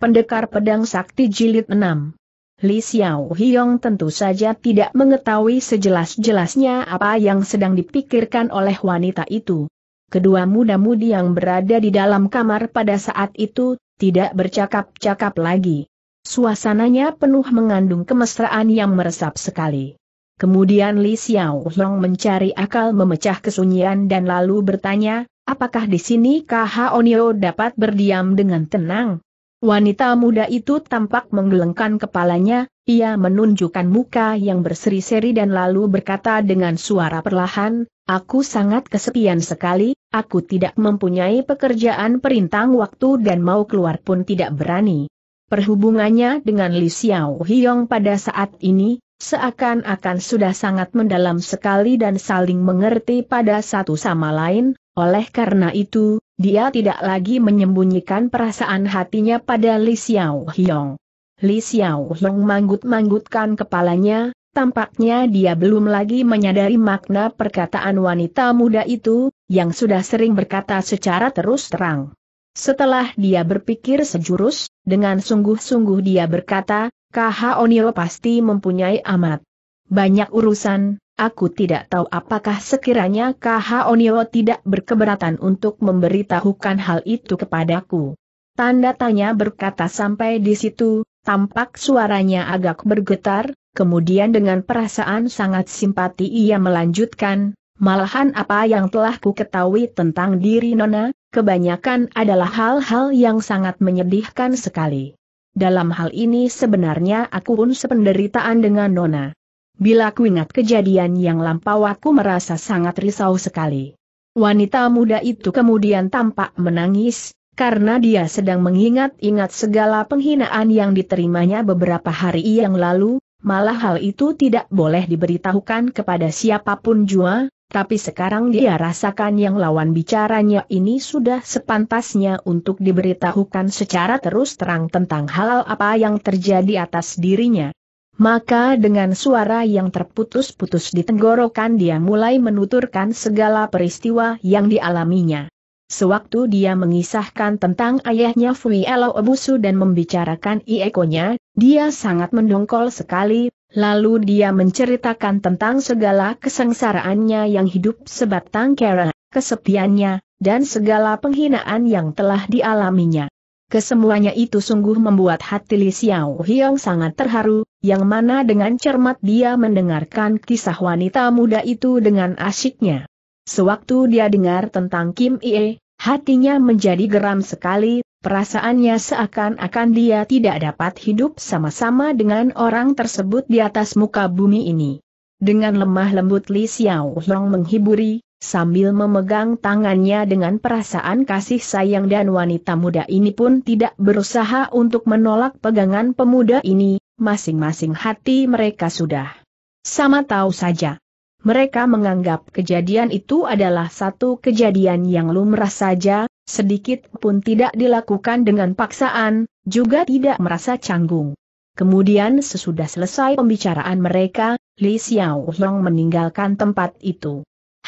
Pendekar Pedang Sakti Jilid 6 Li Xiao Hiong tentu saja tidak mengetahui sejelas-jelasnya apa yang sedang dipikirkan oleh wanita itu. Kedua muda-mudi yang berada di dalam kamar pada saat itu, tidak bercakap-cakap lagi. Suasananya penuh mengandung kemesraan yang meresap sekali. Kemudian Li Xiao Hiong mencari akal memecah kesunyian dan lalu bertanya, apakah di sini Kaha Onio dapat berdiam dengan tenang? Wanita muda itu tampak menggelengkan kepalanya, ia menunjukkan muka yang berseri-seri dan lalu berkata dengan suara perlahan, Aku sangat kesepian sekali, aku tidak mempunyai pekerjaan perintang waktu dan mau keluar pun tidak berani. Perhubungannya dengan Li Xiao Hiong pada saat ini, seakan-akan sudah sangat mendalam sekali dan saling mengerti pada satu sama lain, oleh karena itu, dia tidak lagi menyembunyikan perasaan hatinya pada Li Xiao Hiong. Li Xiao Hiong manggut-manggutkan kepalanya, tampaknya dia belum lagi menyadari makna perkataan wanita muda itu, yang sudah sering berkata secara terus terang. Setelah dia berpikir sejurus, dengan sungguh-sungguh dia berkata, Kaha Oniro pasti mempunyai amat banyak urusan, Aku tidak tahu apakah sekiranya KH Onio tidak berkeberatan untuk memberitahukan hal itu kepadaku. Tanda tanya berkata sampai di situ, tampak suaranya agak bergetar, kemudian dengan perasaan sangat simpati ia melanjutkan, malahan apa yang telah ku ketahui tentang diri Nona, kebanyakan adalah hal-hal yang sangat menyedihkan sekali. Dalam hal ini sebenarnya aku pun sependeritaan dengan Nona. Bila ku ingat kejadian yang lampau aku merasa sangat risau sekali. Wanita muda itu kemudian tampak menangis, karena dia sedang mengingat-ingat segala penghinaan yang diterimanya beberapa hari yang lalu, malah hal itu tidak boleh diberitahukan kepada siapapun jua, tapi sekarang dia rasakan yang lawan bicaranya ini sudah sepantasnya untuk diberitahukan secara terus terang tentang hal apa yang terjadi atas dirinya. Maka dengan suara yang terputus-putus di tenggorokan dia mulai menuturkan segala peristiwa yang dialaminya. Sewaktu dia mengisahkan tentang ayahnya Fui Elo Ebusu dan membicarakan Iekonya, dia sangat mendongkol sekali, lalu dia menceritakan tentang segala kesengsaraannya yang hidup sebatang kera, kesepiannya, dan segala penghinaan yang telah dialaminya. Kesemuanya itu sungguh membuat hati Li Xiao Hiong sangat terharu, yang mana dengan cermat dia mendengarkan kisah wanita muda itu dengan asyiknya. Sewaktu dia dengar tentang Kim Ie, hatinya menjadi geram sekali, perasaannya seakan-akan dia tidak dapat hidup sama-sama dengan orang tersebut di atas muka bumi ini. Dengan lemah lembut Li Xiao Hiong menghiburi, sambil memegang tangannya dengan perasaan kasih sayang dan wanita muda ini pun tidak berusaha untuk menolak pegangan pemuda ini, masing-masing hati mereka sudah sama tahu saja. Mereka menganggap kejadian itu adalah satu kejadian yang lumrah saja, sedikit pun tidak dilakukan dengan paksaan, juga tidak merasa canggung. Kemudian sesudah selesai pembicaraan mereka, Li Xiao Long meninggalkan tempat itu.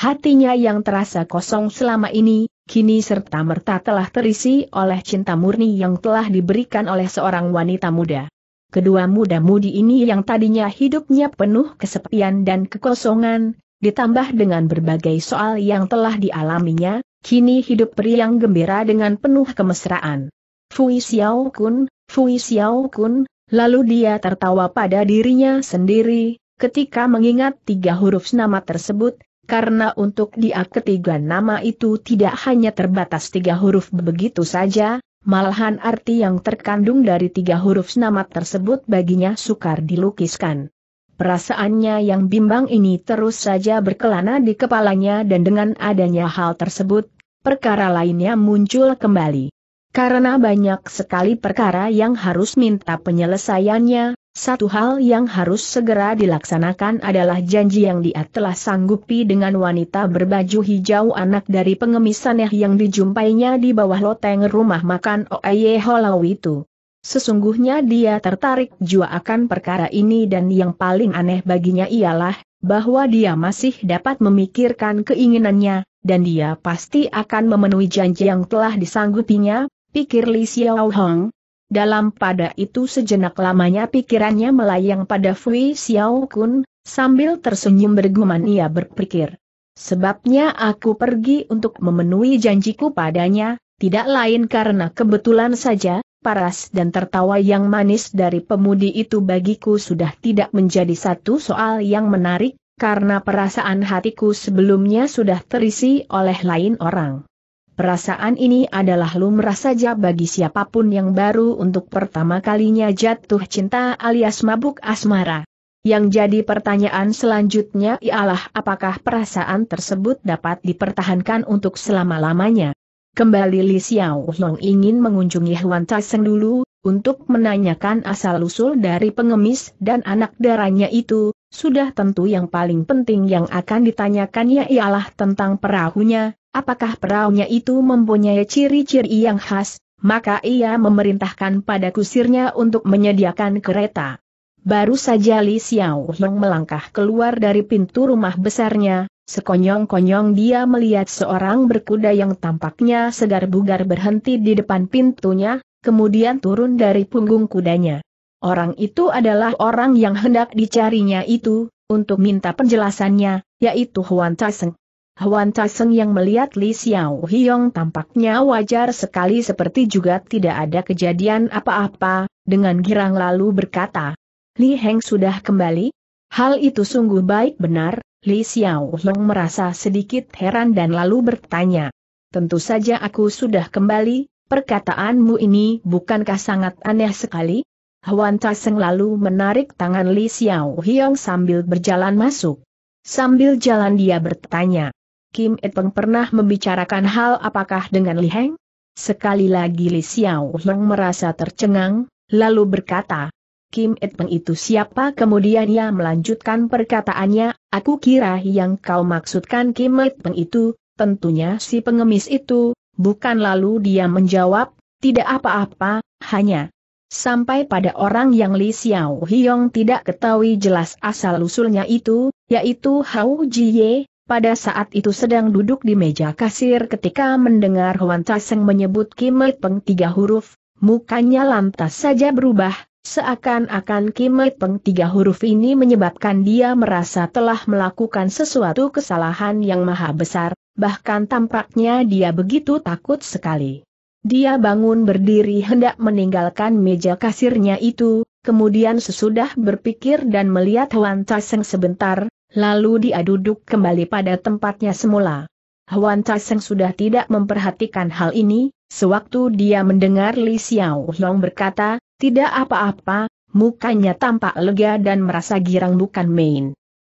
Hatinya yang terasa kosong selama ini, kini serta-merta telah terisi oleh cinta murni yang telah diberikan oleh seorang wanita muda. Kedua muda-mudi ini yang tadinya hidupnya penuh kesepian dan kekosongan, ditambah dengan berbagai soal yang telah dialaminya, kini hidup periang gembira dengan penuh kemesraan. Fui Xiao Kun, Fui Xiao Kun, lalu dia tertawa pada dirinya sendiri, ketika mengingat tiga huruf nama tersebut, karena untuk dia ketiga nama itu tidak hanya terbatas tiga huruf begitu saja, malahan arti yang terkandung dari tiga huruf nama tersebut baginya sukar dilukiskan. Perasaannya yang bimbang ini terus saja berkelana di kepalanya dan dengan adanya hal tersebut, perkara lainnya muncul kembali. Karena banyak sekali perkara yang harus minta penyelesaiannya, satu hal yang harus segera dilaksanakan adalah janji yang dia telah sanggupi dengan wanita berbaju hijau anak dari pengemisannya yang dijumpainya di bawah loteng rumah makan Oeye Holau itu. Sesungguhnya dia tertarik jua akan perkara ini dan yang paling aneh baginya ialah, bahwa dia masih dapat memikirkan keinginannya, dan dia pasti akan memenuhi janji yang telah disanggupinya, pikir Li Xiao Hong, dalam pada itu sejenak lamanya pikirannya melayang pada Fui Xiao Kun, sambil tersenyum bergumam ia berpikir. Sebabnya aku pergi untuk memenuhi janjiku padanya, tidak lain karena kebetulan saja, paras dan tertawa yang manis dari pemudi itu bagiku sudah tidak menjadi satu soal yang menarik, karena perasaan hatiku sebelumnya sudah terisi oleh lain orang. Perasaan ini adalah lumrah saja bagi siapapun yang baru untuk pertama kalinya jatuh cinta alias mabuk asmara. Yang jadi pertanyaan selanjutnya ialah apakah perasaan tersebut dapat dipertahankan untuk selama-lamanya. Kembali Li Xiao Long ingin mengunjungi Huan Taseng dulu, untuk menanyakan asal-usul dari pengemis dan anak darahnya itu, sudah tentu yang paling penting yang akan ditanyakannya ialah tentang perahunya, Apakah peraunya itu mempunyai ciri-ciri yang khas, maka ia memerintahkan pada kusirnya untuk menyediakan kereta. Baru saja Li Xiao yang melangkah keluar dari pintu rumah besarnya, sekonyong-konyong dia melihat seorang berkuda yang tampaknya segar bugar berhenti di depan pintunya, kemudian turun dari punggung kudanya. Orang itu adalah orang yang hendak dicarinya itu, untuk minta penjelasannya, yaitu Huan Taseng. Huan Taseng yang melihat Li Xiao Hiong tampaknya wajar sekali seperti juga tidak ada kejadian apa-apa, dengan girang lalu berkata, Li Heng sudah kembali? Hal itu sungguh baik benar, Li Xiao Hiong merasa sedikit heran dan lalu bertanya. Tentu saja aku sudah kembali, perkataanmu ini bukankah sangat aneh sekali? Huan Taseng lalu menarik tangan Li Xiao Hiong sambil berjalan masuk. Sambil jalan dia bertanya, Kim Etpeng pernah membicarakan hal apakah dengan Li Heng? Sekali lagi Li Xiao Heng merasa tercengang, lalu berkata, Kim Etpeng itu siapa? Kemudian ia melanjutkan perkataannya, aku kira yang kau maksudkan Kim Etpeng itu, tentunya si pengemis itu, bukan lalu dia menjawab, tidak apa-apa, hanya sampai pada orang yang Li Xiao Hiong tidak ketahui jelas asal-usulnya itu, yaitu Hao Jie pada saat itu sedang duduk di meja kasir ketika mendengar Huan Taseng menyebut Kimet Peng tiga huruf, mukanya lantas saja berubah, seakan-akan Kimet Peng tiga huruf ini menyebabkan dia merasa telah melakukan sesuatu kesalahan yang maha besar, bahkan tampaknya dia begitu takut sekali. Dia bangun berdiri hendak meninggalkan meja kasirnya itu, kemudian sesudah berpikir dan melihat Huan Taseng sebentar, Lalu dia duduk kembali pada tempatnya semula. Huan yang sudah tidak memperhatikan hal ini, sewaktu dia mendengar Li Xiao Hiong berkata, tidak apa-apa, mukanya tampak lega dan merasa girang bukan main.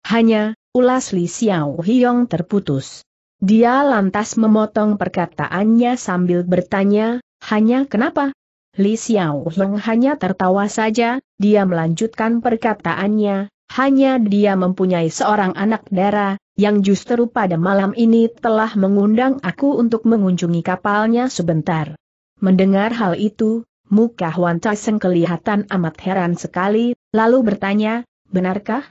Hanya, ulas Li Xiao Hiong terputus. Dia lantas memotong perkataannya sambil bertanya, hanya kenapa? Li Xiao Hiong hanya tertawa saja, dia melanjutkan perkataannya, hanya dia mempunyai seorang anak dara, yang justru pada malam ini telah mengundang aku untuk mengunjungi kapalnya sebentar. Mendengar hal itu, muka Huan Tai Seng kelihatan amat heran sekali, lalu bertanya, benarkah?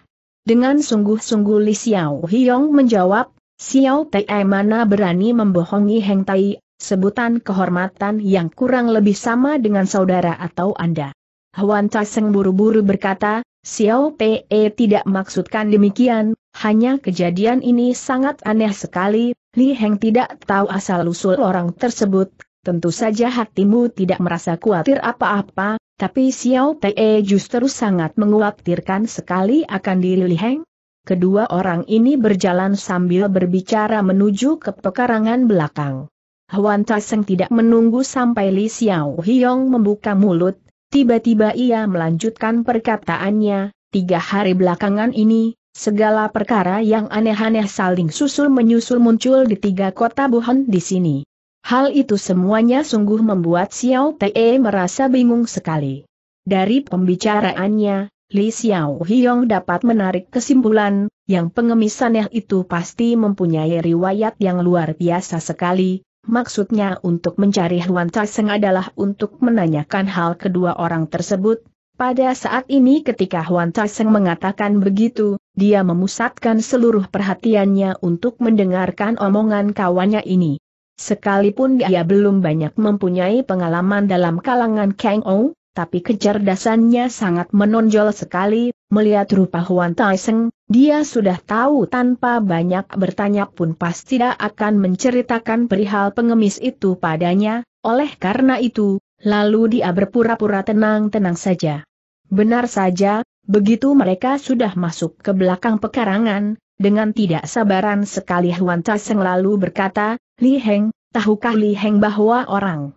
Dengan sungguh-sungguh Li Xiao Hiong menjawab, Xiao Tai mana berani membohongi Heng Tai, sebutan kehormatan yang kurang lebih sama dengan saudara atau Anda. Huan Tai Seng buru-buru berkata, Xiao Pe tidak maksudkan demikian, hanya kejadian ini sangat aneh sekali, Li Heng tidak tahu asal-usul orang tersebut, tentu saja hatimu tidak merasa khawatir apa-apa, tapi Xiao Pe justru sangat mengkhawatirkan sekali akan diri Li Heng. Kedua orang ini berjalan sambil berbicara menuju ke pekarangan belakang. Huan Taseng tidak menunggu sampai Li Xiao Hiong membuka mulut, Tiba-tiba ia melanjutkan perkataannya, tiga hari belakangan ini, segala perkara yang aneh-aneh saling susul-menyusul muncul di tiga kota Buhon di sini. Hal itu semuanya sungguh membuat Xiao Te merasa bingung sekali. Dari pembicaraannya, Li Xiao Hiong dapat menarik kesimpulan, yang pengemisannya itu pasti mempunyai riwayat yang luar biasa sekali, maksudnya untuk mencari Huan Taseng adalah untuk menanyakan hal kedua orang tersebut. Pada saat ini ketika Huan Taseng mengatakan begitu, dia memusatkan seluruh perhatiannya untuk mendengarkan omongan kawannya ini. Sekalipun dia belum banyak mempunyai pengalaman dalam kalangan Kang Ong, tapi kecerdasannya sangat menonjol sekali, melihat rupa Huan Taiseng, dia sudah tahu tanpa banyak bertanya pun pasti tidak akan menceritakan perihal pengemis itu padanya, oleh karena itu, lalu dia berpura-pura tenang-tenang saja. Benar saja, begitu mereka sudah masuk ke belakang pekarangan, dengan tidak sabaran sekali Huan Taiseng lalu berkata, Li Heng, tahukah Li Heng bahwa orang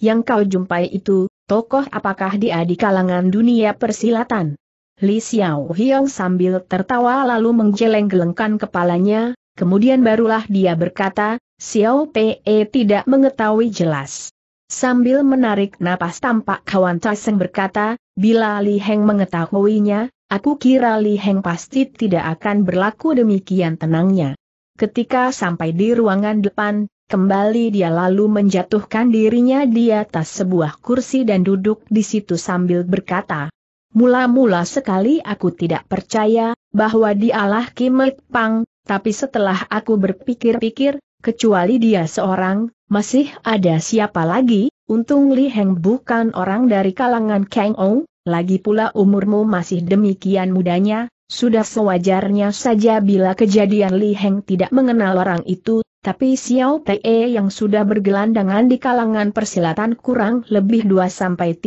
yang kau jumpai itu, Tokoh apakah dia di kalangan dunia persilatan? Li Xiao Hiong sambil tertawa lalu menggeleng-gelengkan kepalanya, kemudian barulah dia berkata, Xiao Pe tidak mengetahui jelas. Sambil menarik napas tampak kawan Taseng berkata, bila Li Heng mengetahuinya, aku kira Li Heng pasti tidak akan berlaku demikian tenangnya. Ketika sampai di ruangan depan, Kembali dia lalu menjatuhkan dirinya di atas sebuah kursi dan duduk di situ sambil berkata, Mula-mula sekali aku tidak percaya, bahwa dialah Kim Pang, tapi setelah aku berpikir-pikir, kecuali dia seorang, masih ada siapa lagi, untung Li Heng bukan orang dari kalangan Kang Ong, lagi pula umurmu masih demikian mudanya, sudah sewajarnya saja bila kejadian Li Heng tidak mengenal orang itu, tapi Xiao Te yang sudah bergelandangan di kalangan persilatan kurang lebih 2-30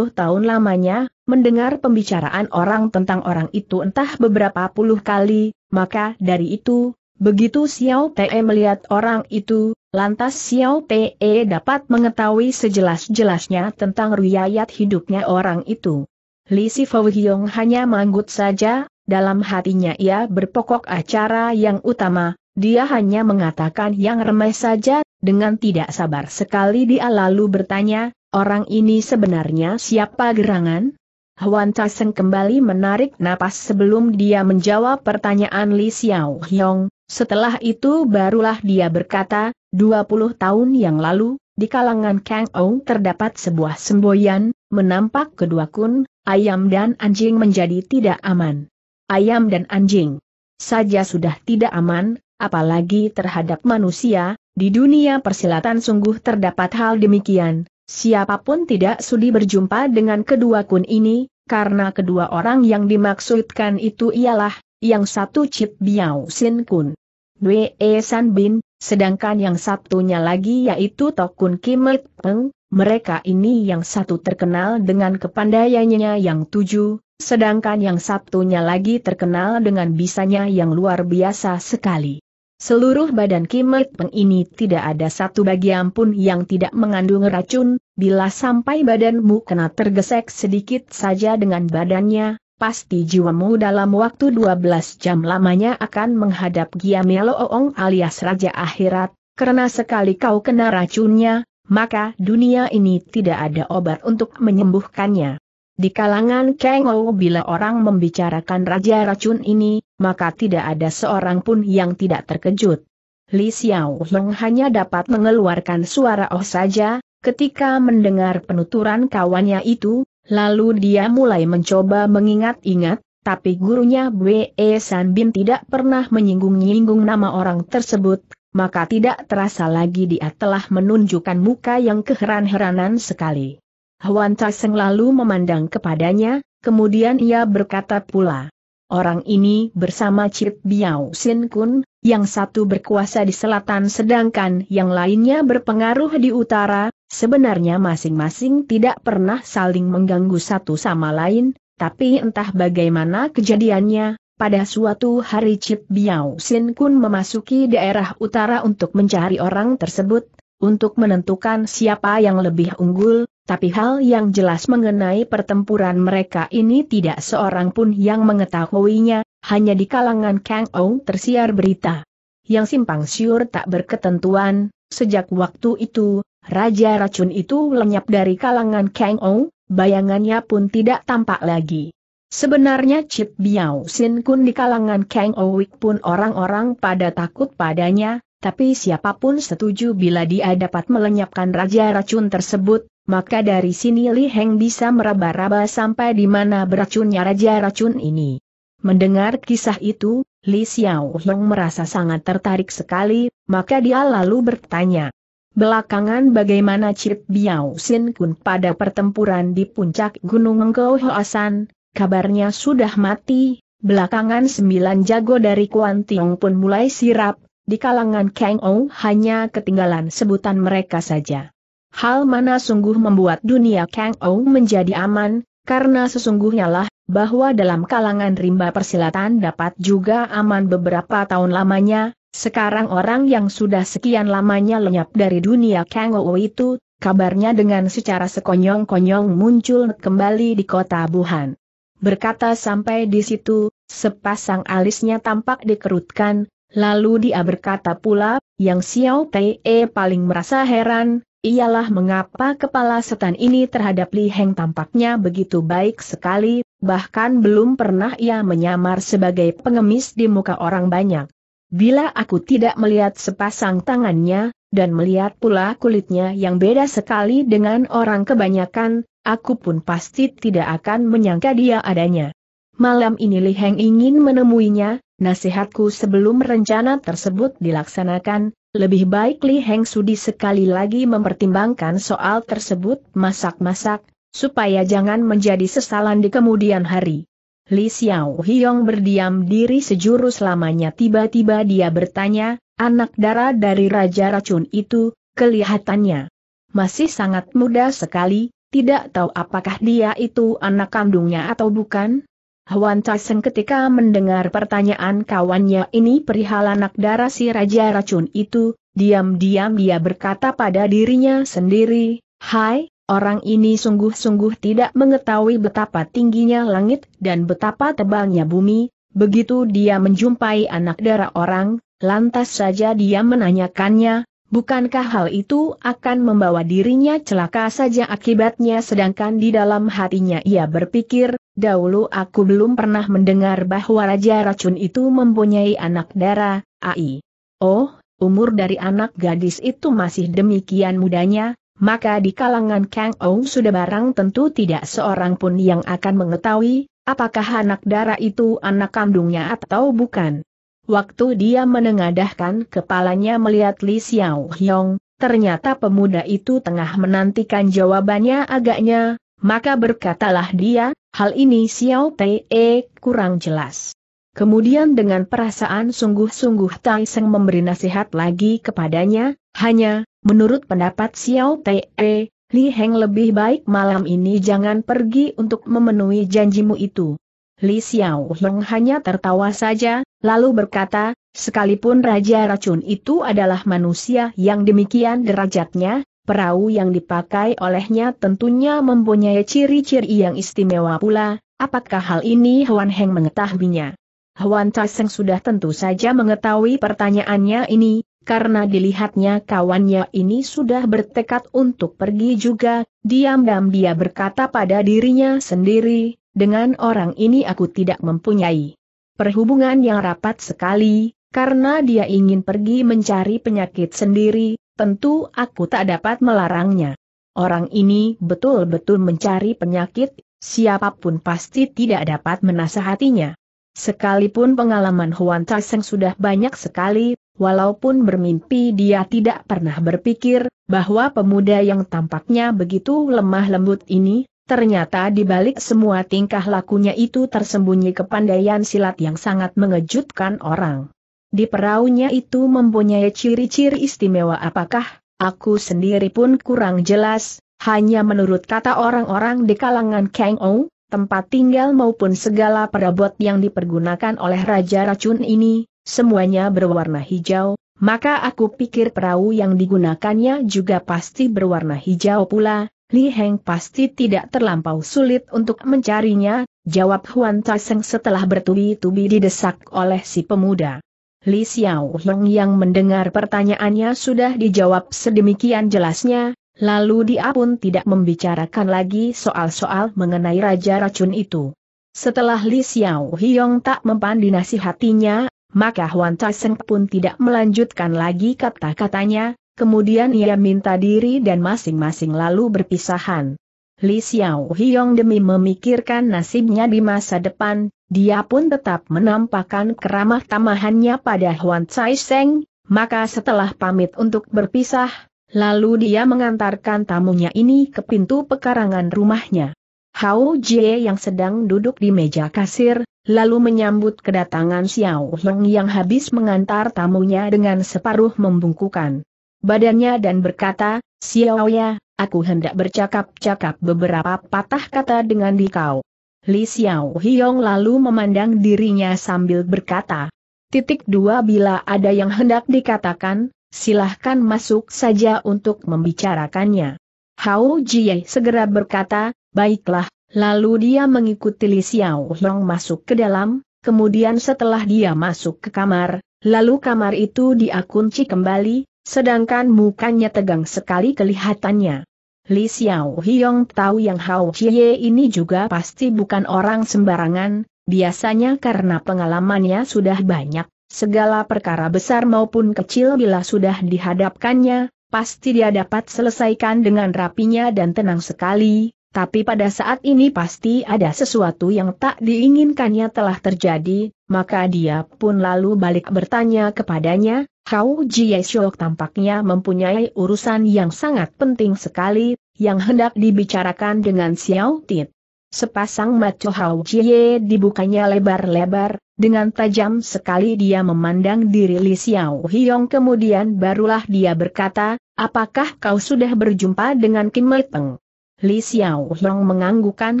tahun lamanya, mendengar pembicaraan orang tentang orang itu entah beberapa puluh kali, maka dari itu, begitu Xiao Te melihat orang itu, lantas Xiao Te dapat mengetahui sejelas-jelasnya tentang riwayat hidupnya orang itu. Li Sifo hanya manggut saja, dalam hatinya ia berpokok acara yang utama, dia hanya mengatakan yang remeh saja, dengan tidak sabar sekali dia lalu bertanya, orang ini sebenarnya siapa gerangan? Huan Taseng kembali menarik napas sebelum dia menjawab pertanyaan Li Xiao Hyong, setelah itu barulah dia berkata, 20 tahun yang lalu, di kalangan Kang Ong terdapat sebuah semboyan, menampak kedua kun, ayam dan anjing menjadi tidak aman. Ayam dan anjing saja sudah tidak aman, apalagi terhadap manusia, di dunia persilatan sungguh terdapat hal demikian, siapapun tidak sudi berjumpa dengan kedua kun ini, karena kedua orang yang dimaksudkan itu ialah, yang satu Chip Biao Sin Kun. Dwe e San Bin, sedangkan yang satunya lagi yaitu Tokun Kim Peng, mereka ini yang satu terkenal dengan kepandaiannya yang tujuh, sedangkan yang satunya lagi terkenal dengan bisanya yang luar biasa sekali. Seluruh badan Kim Il Peng ini tidak ada satu bagian pun yang tidak mengandung racun, bila sampai badanmu kena tergesek sedikit saja dengan badannya, pasti jiwamu dalam waktu 12 jam lamanya akan menghadap Giamelo Oong alias Raja Akhirat, karena sekali kau kena racunnya, maka dunia ini tidak ada obat untuk menyembuhkannya. Di kalangan Kengou bila orang membicarakan Raja Racun ini, maka tidak ada seorang pun yang tidak terkejut. Li Xiao Hong hanya dapat mengeluarkan suara oh saja, ketika mendengar penuturan kawannya itu, lalu dia mulai mencoba mengingat-ingat, tapi gurunya Bwe San Bin tidak pernah menyinggung-nyinggung nama orang tersebut, maka tidak terasa lagi dia telah menunjukkan muka yang keheran-heranan sekali. Huan Taseng lalu memandang kepadanya, kemudian ia berkata pula, Orang ini bersama Chip Biao Sin Kun, yang satu berkuasa di selatan sedangkan yang lainnya berpengaruh di utara, sebenarnya masing-masing tidak pernah saling mengganggu satu sama lain, tapi entah bagaimana kejadiannya, pada suatu hari Chip Biao Sin Kun memasuki daerah utara untuk mencari orang tersebut, untuk menentukan siapa yang lebih unggul, tapi hal yang jelas mengenai pertempuran mereka ini tidak seorang pun yang mengetahuinya, hanya di kalangan Kang Ou tersiar berita. Yang simpang siur tak berketentuan, sejak waktu itu, Raja Racun itu lenyap dari kalangan Kang Ou, bayangannya pun tidak tampak lagi. Sebenarnya Chip Biao Sin Kun di kalangan Kang Wik pun orang-orang pada takut padanya, tapi siapapun setuju bila dia dapat melenyapkan Raja Racun tersebut, maka dari sini Li Heng bisa meraba-raba sampai di mana beracunnya raja racun ini. Mendengar kisah itu, Li Xiao Hong merasa sangat tertarik sekali, maka dia lalu bertanya. Belakangan bagaimana Cip Biao Sin Kun pada pertempuran di puncak Gunung Engkau Hoasan, kabarnya sudah mati, belakangan sembilan jago dari Kuan Tiong pun mulai sirap, di kalangan Kang Ou hanya ketinggalan sebutan mereka saja hal mana sungguh membuat dunia Kang Ou menjadi aman, karena sesungguhnya lah, bahwa dalam kalangan rimba persilatan dapat juga aman beberapa tahun lamanya, sekarang orang yang sudah sekian lamanya lenyap dari dunia Kang Ou itu, kabarnya dengan secara sekonyong-konyong muncul kembali di kota buhan. Berkata sampai di situ, sepasang alisnya tampak dikerutkan, lalu dia berkata pula, yang Xiao Te paling merasa heran, ialah mengapa kepala setan ini terhadap Li Heng tampaknya begitu baik sekali, bahkan belum pernah ia menyamar sebagai pengemis di muka orang banyak. Bila aku tidak melihat sepasang tangannya, dan melihat pula kulitnya yang beda sekali dengan orang kebanyakan, aku pun pasti tidak akan menyangka dia adanya. Malam ini Li Heng ingin menemuinya, nasihatku sebelum rencana tersebut dilaksanakan, lebih baik Li Heng Sudi sekali lagi mempertimbangkan soal tersebut masak-masak, supaya jangan menjadi sesalan di kemudian hari. Li Xiao Hiong berdiam diri sejurus lamanya tiba-tiba dia bertanya, anak darah dari Raja Racun itu, kelihatannya masih sangat muda sekali, tidak tahu apakah dia itu anak kandungnya atau bukan? Hwan Tai Seng ketika mendengar pertanyaan kawannya ini perihal anak darah si Raja Racun itu, diam-diam dia berkata pada dirinya sendiri, Hai, orang ini sungguh-sungguh tidak mengetahui betapa tingginya langit dan betapa tebalnya bumi, begitu dia menjumpai anak darah orang, lantas saja dia menanyakannya, Bukankah hal itu akan membawa dirinya celaka saja akibatnya sedangkan di dalam hatinya ia berpikir, dahulu aku belum pernah mendengar bahwa Raja Racun itu mempunyai anak darah. ai. Oh, umur dari anak gadis itu masih demikian mudanya, maka di kalangan Kang Ou sudah barang tentu tidak seorang pun yang akan mengetahui, apakah anak darah itu anak kandungnya atau bukan. Waktu dia menengadahkan kepalanya melihat Li Xiao Hyong, ternyata pemuda itu tengah menantikan jawabannya agaknya, maka berkatalah dia, hal ini Xiao Pei kurang jelas. Kemudian dengan perasaan sungguh-sungguh Tai Seng memberi nasihat lagi kepadanya, hanya, menurut pendapat Xiao Pei, Li Heng lebih baik malam ini jangan pergi untuk memenuhi janjimu itu. Li Xiao Hong hanya tertawa saja, Lalu berkata, sekalipun Raja Racun itu adalah manusia yang demikian derajatnya, perahu yang dipakai olehnya tentunya mempunyai ciri-ciri yang istimewa pula, apakah hal ini Huan Heng mengetahuinya? Huan Taiseng sudah tentu saja mengetahui pertanyaannya ini, karena dilihatnya kawannya ini sudah bertekad untuk pergi juga, diam-diam dia berkata pada dirinya sendiri, dengan orang ini aku tidak mempunyai perhubungan yang rapat sekali, karena dia ingin pergi mencari penyakit sendiri, tentu aku tak dapat melarangnya. Orang ini betul-betul mencari penyakit, siapapun pasti tidak dapat menasehatinya. Sekalipun pengalaman Huan Taseng sudah banyak sekali, walaupun bermimpi dia tidak pernah berpikir, bahwa pemuda yang tampaknya begitu lemah lembut ini, Ternyata di balik semua tingkah lakunya itu tersembunyi kepandaian silat yang sangat mengejutkan orang. Di peraunya itu mempunyai ciri-ciri istimewa apakah, aku sendiri pun kurang jelas, hanya menurut kata orang-orang di kalangan Kang Ou, tempat tinggal maupun segala perabot yang dipergunakan oleh Raja Racun ini, semuanya berwarna hijau, maka aku pikir perahu yang digunakannya juga pasti berwarna hijau pula, Li Heng pasti tidak terlampau sulit untuk mencarinya, jawab Huan Taiseng setelah bertubi-tubi didesak oleh si pemuda. Li Xiao Hong yang mendengar pertanyaannya sudah dijawab sedemikian jelasnya, lalu dia pun tidak membicarakan lagi soal-soal mengenai Raja Racun itu. Setelah Li Xiao Hiong tak mempan dinasihatinya, maka Huan Taiseng pun tidak melanjutkan lagi kata-katanya, Kemudian ia minta diri dan masing-masing lalu berpisahan. Li Xiao Hiong demi memikirkan nasibnya di masa depan, dia pun tetap menampakkan keramah tamahannya pada Huan Cai Seng, maka setelah pamit untuk berpisah, lalu dia mengantarkan tamunya ini ke pintu pekarangan rumahnya. Hao Jie yang sedang duduk di meja kasir, lalu menyambut kedatangan Xiao Long yang habis mengantar tamunya dengan separuh membungkukan badannya dan berkata, Xiao ya, aku hendak bercakap-cakap beberapa patah kata dengan dikau. Li Xiao Hiong lalu memandang dirinya sambil berkata, Titik dua bila ada yang hendak dikatakan, silahkan masuk saja untuk membicarakannya. Hao Jie segera berkata, baiklah, lalu dia mengikuti Li Xiao Hiong masuk ke dalam, kemudian setelah dia masuk ke kamar, lalu kamar itu diakunci kembali, Sedangkan mukanya tegang sekali kelihatannya. Li Xiao Hiong tahu yang Hao Chie ini juga pasti bukan orang sembarangan, biasanya karena pengalamannya sudah banyak, segala perkara besar maupun kecil bila sudah dihadapkannya, pasti dia dapat selesaikan dengan rapinya dan tenang sekali, tapi pada saat ini pasti ada sesuatu yang tak diinginkannya telah terjadi, maka dia pun lalu balik bertanya kepadanya, Kau Jie Shok tampaknya mempunyai urusan yang sangat penting sekali, yang hendak dibicarakan dengan Xiao Tit. Sepasang mata Hao Jie dibukanya lebar-lebar, dengan tajam sekali dia memandang diri Li Xiao Hiong kemudian barulah dia berkata, apakah kau sudah berjumpa dengan Kim Peng? Li Xiao Hiong menganggukan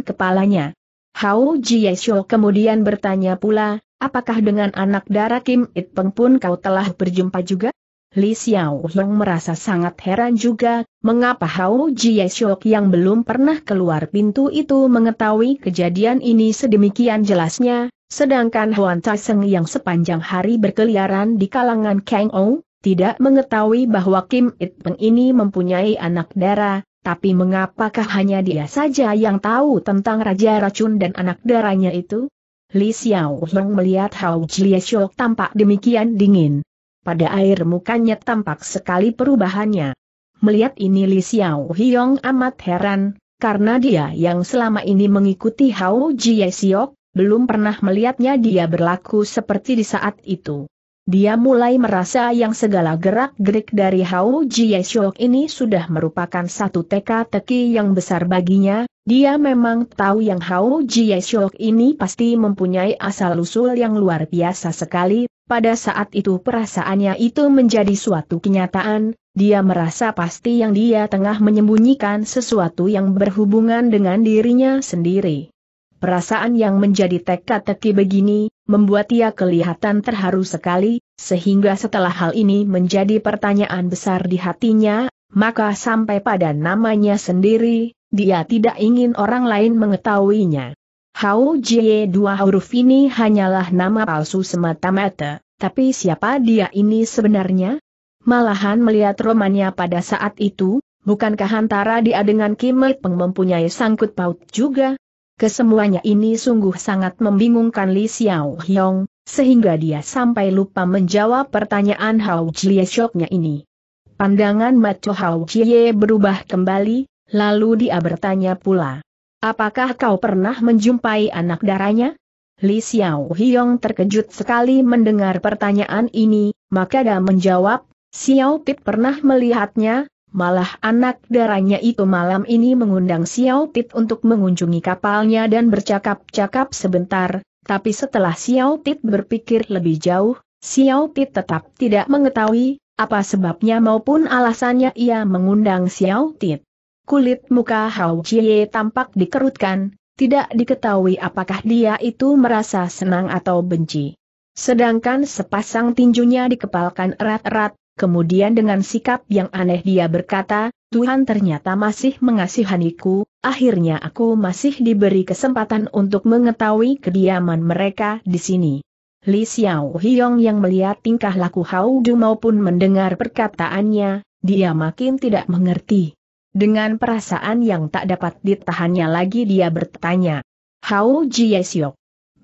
kepalanya. Hao Jiesho kemudian bertanya pula, apakah dengan anak darah Kim It Peng pun kau telah berjumpa juga? Li Xiao Hong merasa sangat heran juga, mengapa Hao Jiesho yang belum pernah keluar pintu itu mengetahui kejadian ini sedemikian jelasnya, sedangkan Huan Tai Seng yang sepanjang hari berkeliaran di kalangan Kang Ou, tidak mengetahui bahwa Kim It Peng ini mempunyai anak darah, tapi mengapakah hanya dia saja yang tahu tentang Raja Racun dan anak darahnya itu? Li Xiao Hong melihat Hao Jie Shou tampak demikian dingin. Pada air mukanya tampak sekali perubahannya. Melihat ini Li Xiao Hiong amat heran, karena dia yang selama ini mengikuti Hao Jie Siok, belum pernah melihatnya dia berlaku seperti di saat itu. Dia mulai merasa yang segala gerak-gerik dari Hao Jie Shok ini sudah merupakan satu teka-teki yang besar baginya, dia memang tahu yang Hao Jie Shok ini pasti mempunyai asal-usul yang luar biasa sekali, pada saat itu perasaannya itu menjadi suatu kenyataan, dia merasa pasti yang dia tengah menyembunyikan sesuatu yang berhubungan dengan dirinya sendiri. Perasaan yang menjadi teka-teki begini, membuat ia kelihatan terharu sekali, sehingga setelah hal ini menjadi pertanyaan besar di hatinya, maka sampai pada namanya sendiri, dia tidak ingin orang lain mengetahuinya. Hao Jie dua huruf ini hanyalah nama palsu semata-mata, tapi siapa dia ini sebenarnya? Malahan melihat romannya pada saat itu, bukankah antara dia dengan Kim Peng mempunyai sangkut paut juga? Kesemuanya ini sungguh sangat membingungkan Li Xiao Hyong, sehingga dia sampai lupa menjawab pertanyaan Hao Jie Shoknya ini. Pandangan Macho Hao Jie berubah kembali, lalu dia bertanya pula. Apakah kau pernah menjumpai anak darahnya? Li Xiao Hyong terkejut sekali mendengar pertanyaan ini, maka dia menjawab, Xiao Pit pernah melihatnya, malah anak darahnya itu malam ini mengundang Xiao Tit untuk mengunjungi kapalnya dan bercakap-cakap sebentar, tapi setelah Xiao Tit berpikir lebih jauh, Xiao Tit tetap tidak mengetahui apa sebabnya maupun alasannya ia mengundang Xiao Tit. Kulit muka Hao Jie tampak dikerutkan, tidak diketahui apakah dia itu merasa senang atau benci. Sedangkan sepasang tinjunya dikepalkan erat-erat, Kemudian dengan sikap yang aneh dia berkata, Tuhan ternyata masih mengasihaniku, akhirnya aku masih diberi kesempatan untuk mengetahui kediaman mereka di sini. Li Xiao Hiong yang melihat tingkah laku Hao Du maupun mendengar perkataannya, dia makin tidak mengerti. Dengan perasaan yang tak dapat ditahannya lagi dia bertanya. Hao Jie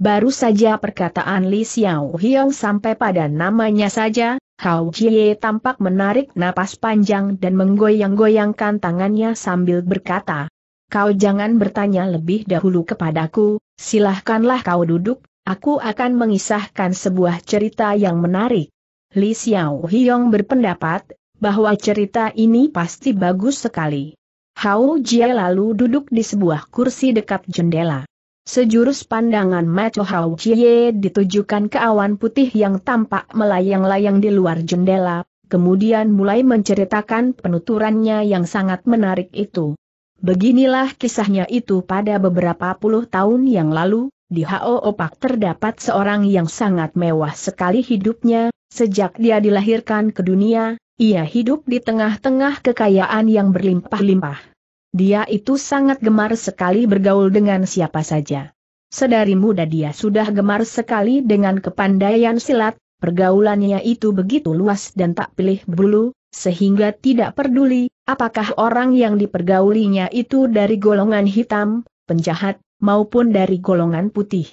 Baru saja perkataan Li Xiao Hiong sampai pada namanya saja, Hao Jie tampak menarik napas panjang dan menggoyang-goyangkan tangannya sambil berkata, Kau jangan bertanya lebih dahulu kepadaku, silahkanlah kau duduk, aku akan mengisahkan sebuah cerita yang menarik. Li Xiao Hiong berpendapat, bahwa cerita ini pasti bagus sekali. Hao Jie lalu duduk di sebuah kursi dekat jendela. Sejurus pandangan Mato Hau Chie ditujukan ke awan putih yang tampak melayang-layang di luar jendela, kemudian mulai menceritakan penuturannya yang sangat menarik itu. Beginilah kisahnya itu pada beberapa puluh tahun yang lalu, di Hao Opak terdapat seorang yang sangat mewah sekali hidupnya, sejak dia dilahirkan ke dunia, ia hidup di tengah-tengah kekayaan yang berlimpah-limpah. Dia itu sangat gemar sekali bergaul dengan siapa saja. Sedari muda dia sudah gemar sekali dengan kepandaian silat, pergaulannya itu begitu luas dan tak pilih bulu, sehingga tidak peduli apakah orang yang dipergaulinya itu dari golongan hitam, penjahat, maupun dari golongan putih.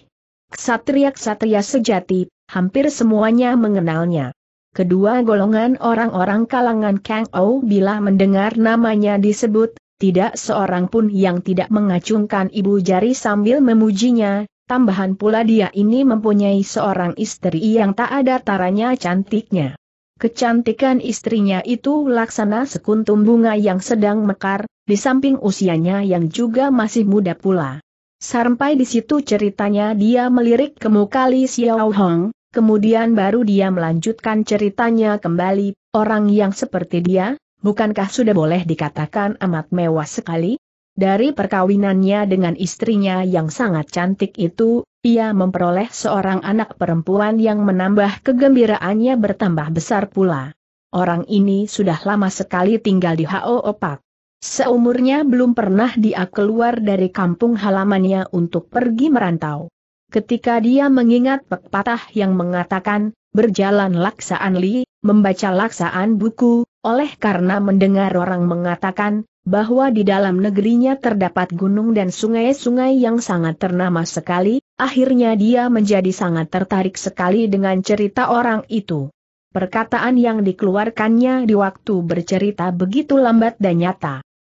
Ksatria-ksatria sejati, hampir semuanya mengenalnya. Kedua golongan orang-orang kalangan Kang Ou bila mendengar namanya disebut, tidak seorang pun yang tidak mengacungkan ibu jari sambil memujinya, tambahan pula dia ini mempunyai seorang istri yang tak ada taranya cantiknya. Kecantikan istrinya itu laksana sekuntum bunga yang sedang mekar, di samping usianya yang juga masih muda pula. Sampai di situ ceritanya dia melirik ke muka Li Xiao Hong, kemudian baru dia melanjutkan ceritanya kembali, orang yang seperti dia, bukankah sudah boleh dikatakan amat mewah sekali? Dari perkawinannya dengan istrinya yang sangat cantik itu, ia memperoleh seorang anak perempuan yang menambah kegembiraannya bertambah besar pula. Orang ini sudah lama sekali tinggal di H.O. Opak. Seumurnya belum pernah dia keluar dari kampung halamannya untuk pergi merantau. Ketika dia mengingat pepatah yang mengatakan, berjalan laksaan li, membaca laksaan buku, oleh karena mendengar orang mengatakan, bahwa di dalam negerinya terdapat gunung dan sungai-sungai yang sangat ternama sekali, akhirnya dia menjadi sangat tertarik sekali dengan cerita orang itu. Perkataan yang dikeluarkannya di waktu bercerita begitu lambat dan nyata.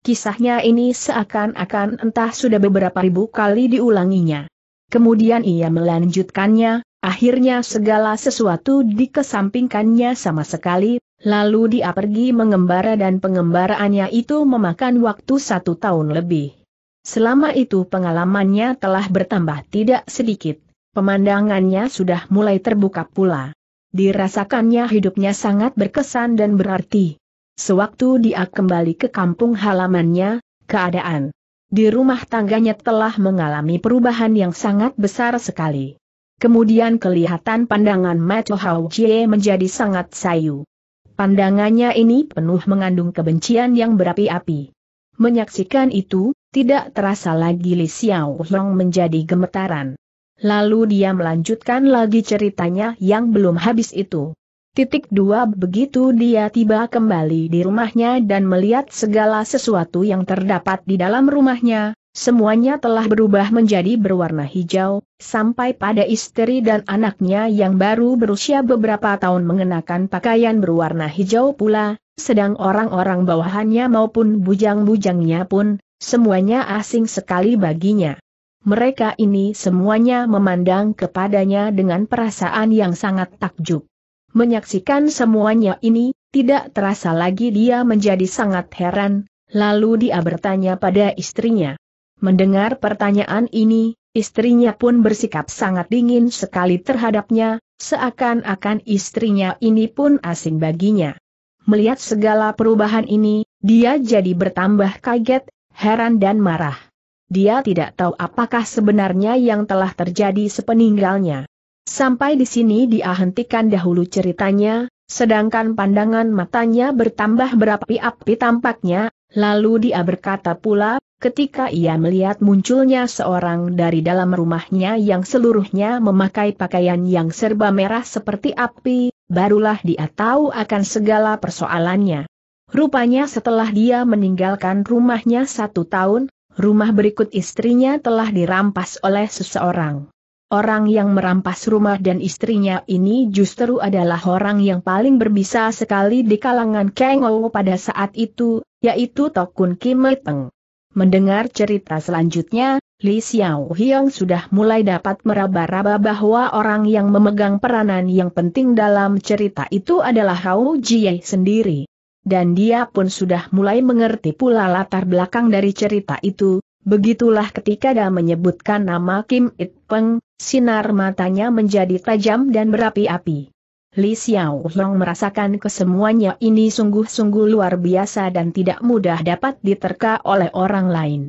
Kisahnya ini seakan-akan entah sudah beberapa ribu kali diulanginya. Kemudian ia melanjutkannya, Akhirnya segala sesuatu dikesampingkannya sama sekali, lalu dia pergi mengembara dan pengembaraannya itu memakan waktu satu tahun lebih. Selama itu pengalamannya telah bertambah tidak sedikit, pemandangannya sudah mulai terbuka pula. Dirasakannya hidupnya sangat berkesan dan berarti. Sewaktu dia kembali ke kampung halamannya, keadaan di rumah tangganya telah mengalami perubahan yang sangat besar sekali. Kemudian kelihatan pandangan Matt Hau Chie menjadi sangat sayu. Pandangannya ini penuh mengandung kebencian yang berapi-api. Menyaksikan itu, tidak terasa lagi Li Xiao Long menjadi gemetaran. Lalu dia melanjutkan lagi ceritanya yang belum habis itu. Titik dua begitu dia tiba kembali di rumahnya dan melihat segala sesuatu yang terdapat di dalam rumahnya, Semuanya telah berubah menjadi berwarna hijau, sampai pada istri dan anaknya yang baru berusia beberapa tahun mengenakan pakaian berwarna hijau pula, sedang orang-orang bawahannya maupun bujang-bujangnya pun, semuanya asing sekali baginya. Mereka ini semuanya memandang kepadanya dengan perasaan yang sangat takjub. Menyaksikan semuanya ini, tidak terasa lagi dia menjadi sangat heran, lalu dia bertanya pada istrinya. Mendengar pertanyaan ini, istrinya pun bersikap sangat dingin sekali terhadapnya, seakan-akan istrinya ini pun asing baginya. Melihat segala perubahan ini, dia jadi bertambah kaget, heran dan marah. Dia tidak tahu apakah sebenarnya yang telah terjadi sepeninggalnya. Sampai di sini dia hentikan dahulu ceritanya, sedangkan pandangan matanya bertambah berapi-api tampaknya, lalu dia berkata pula, ketika ia melihat munculnya seorang dari dalam rumahnya yang seluruhnya memakai pakaian yang serba merah seperti api, barulah dia tahu akan segala persoalannya. Rupanya setelah dia meninggalkan rumahnya satu tahun, rumah berikut istrinya telah dirampas oleh seseorang. Orang yang merampas rumah dan istrinya ini justru adalah orang yang paling berbisa sekali di kalangan kengou pada saat itu, yaitu Tokun Kim Meteng. Mendengar cerita selanjutnya, Li Xiao Hiong sudah mulai dapat meraba-raba bahwa orang yang memegang peranan yang penting dalam cerita itu adalah Hao Jie sendiri. Dan dia pun sudah mulai mengerti pula latar belakang dari cerita itu, begitulah ketika dia menyebutkan nama Kim It Peng, sinar matanya menjadi tajam dan berapi-api. Li Xiao Hong merasakan kesemuanya ini sungguh-sungguh luar biasa dan tidak mudah dapat diterka oleh orang lain.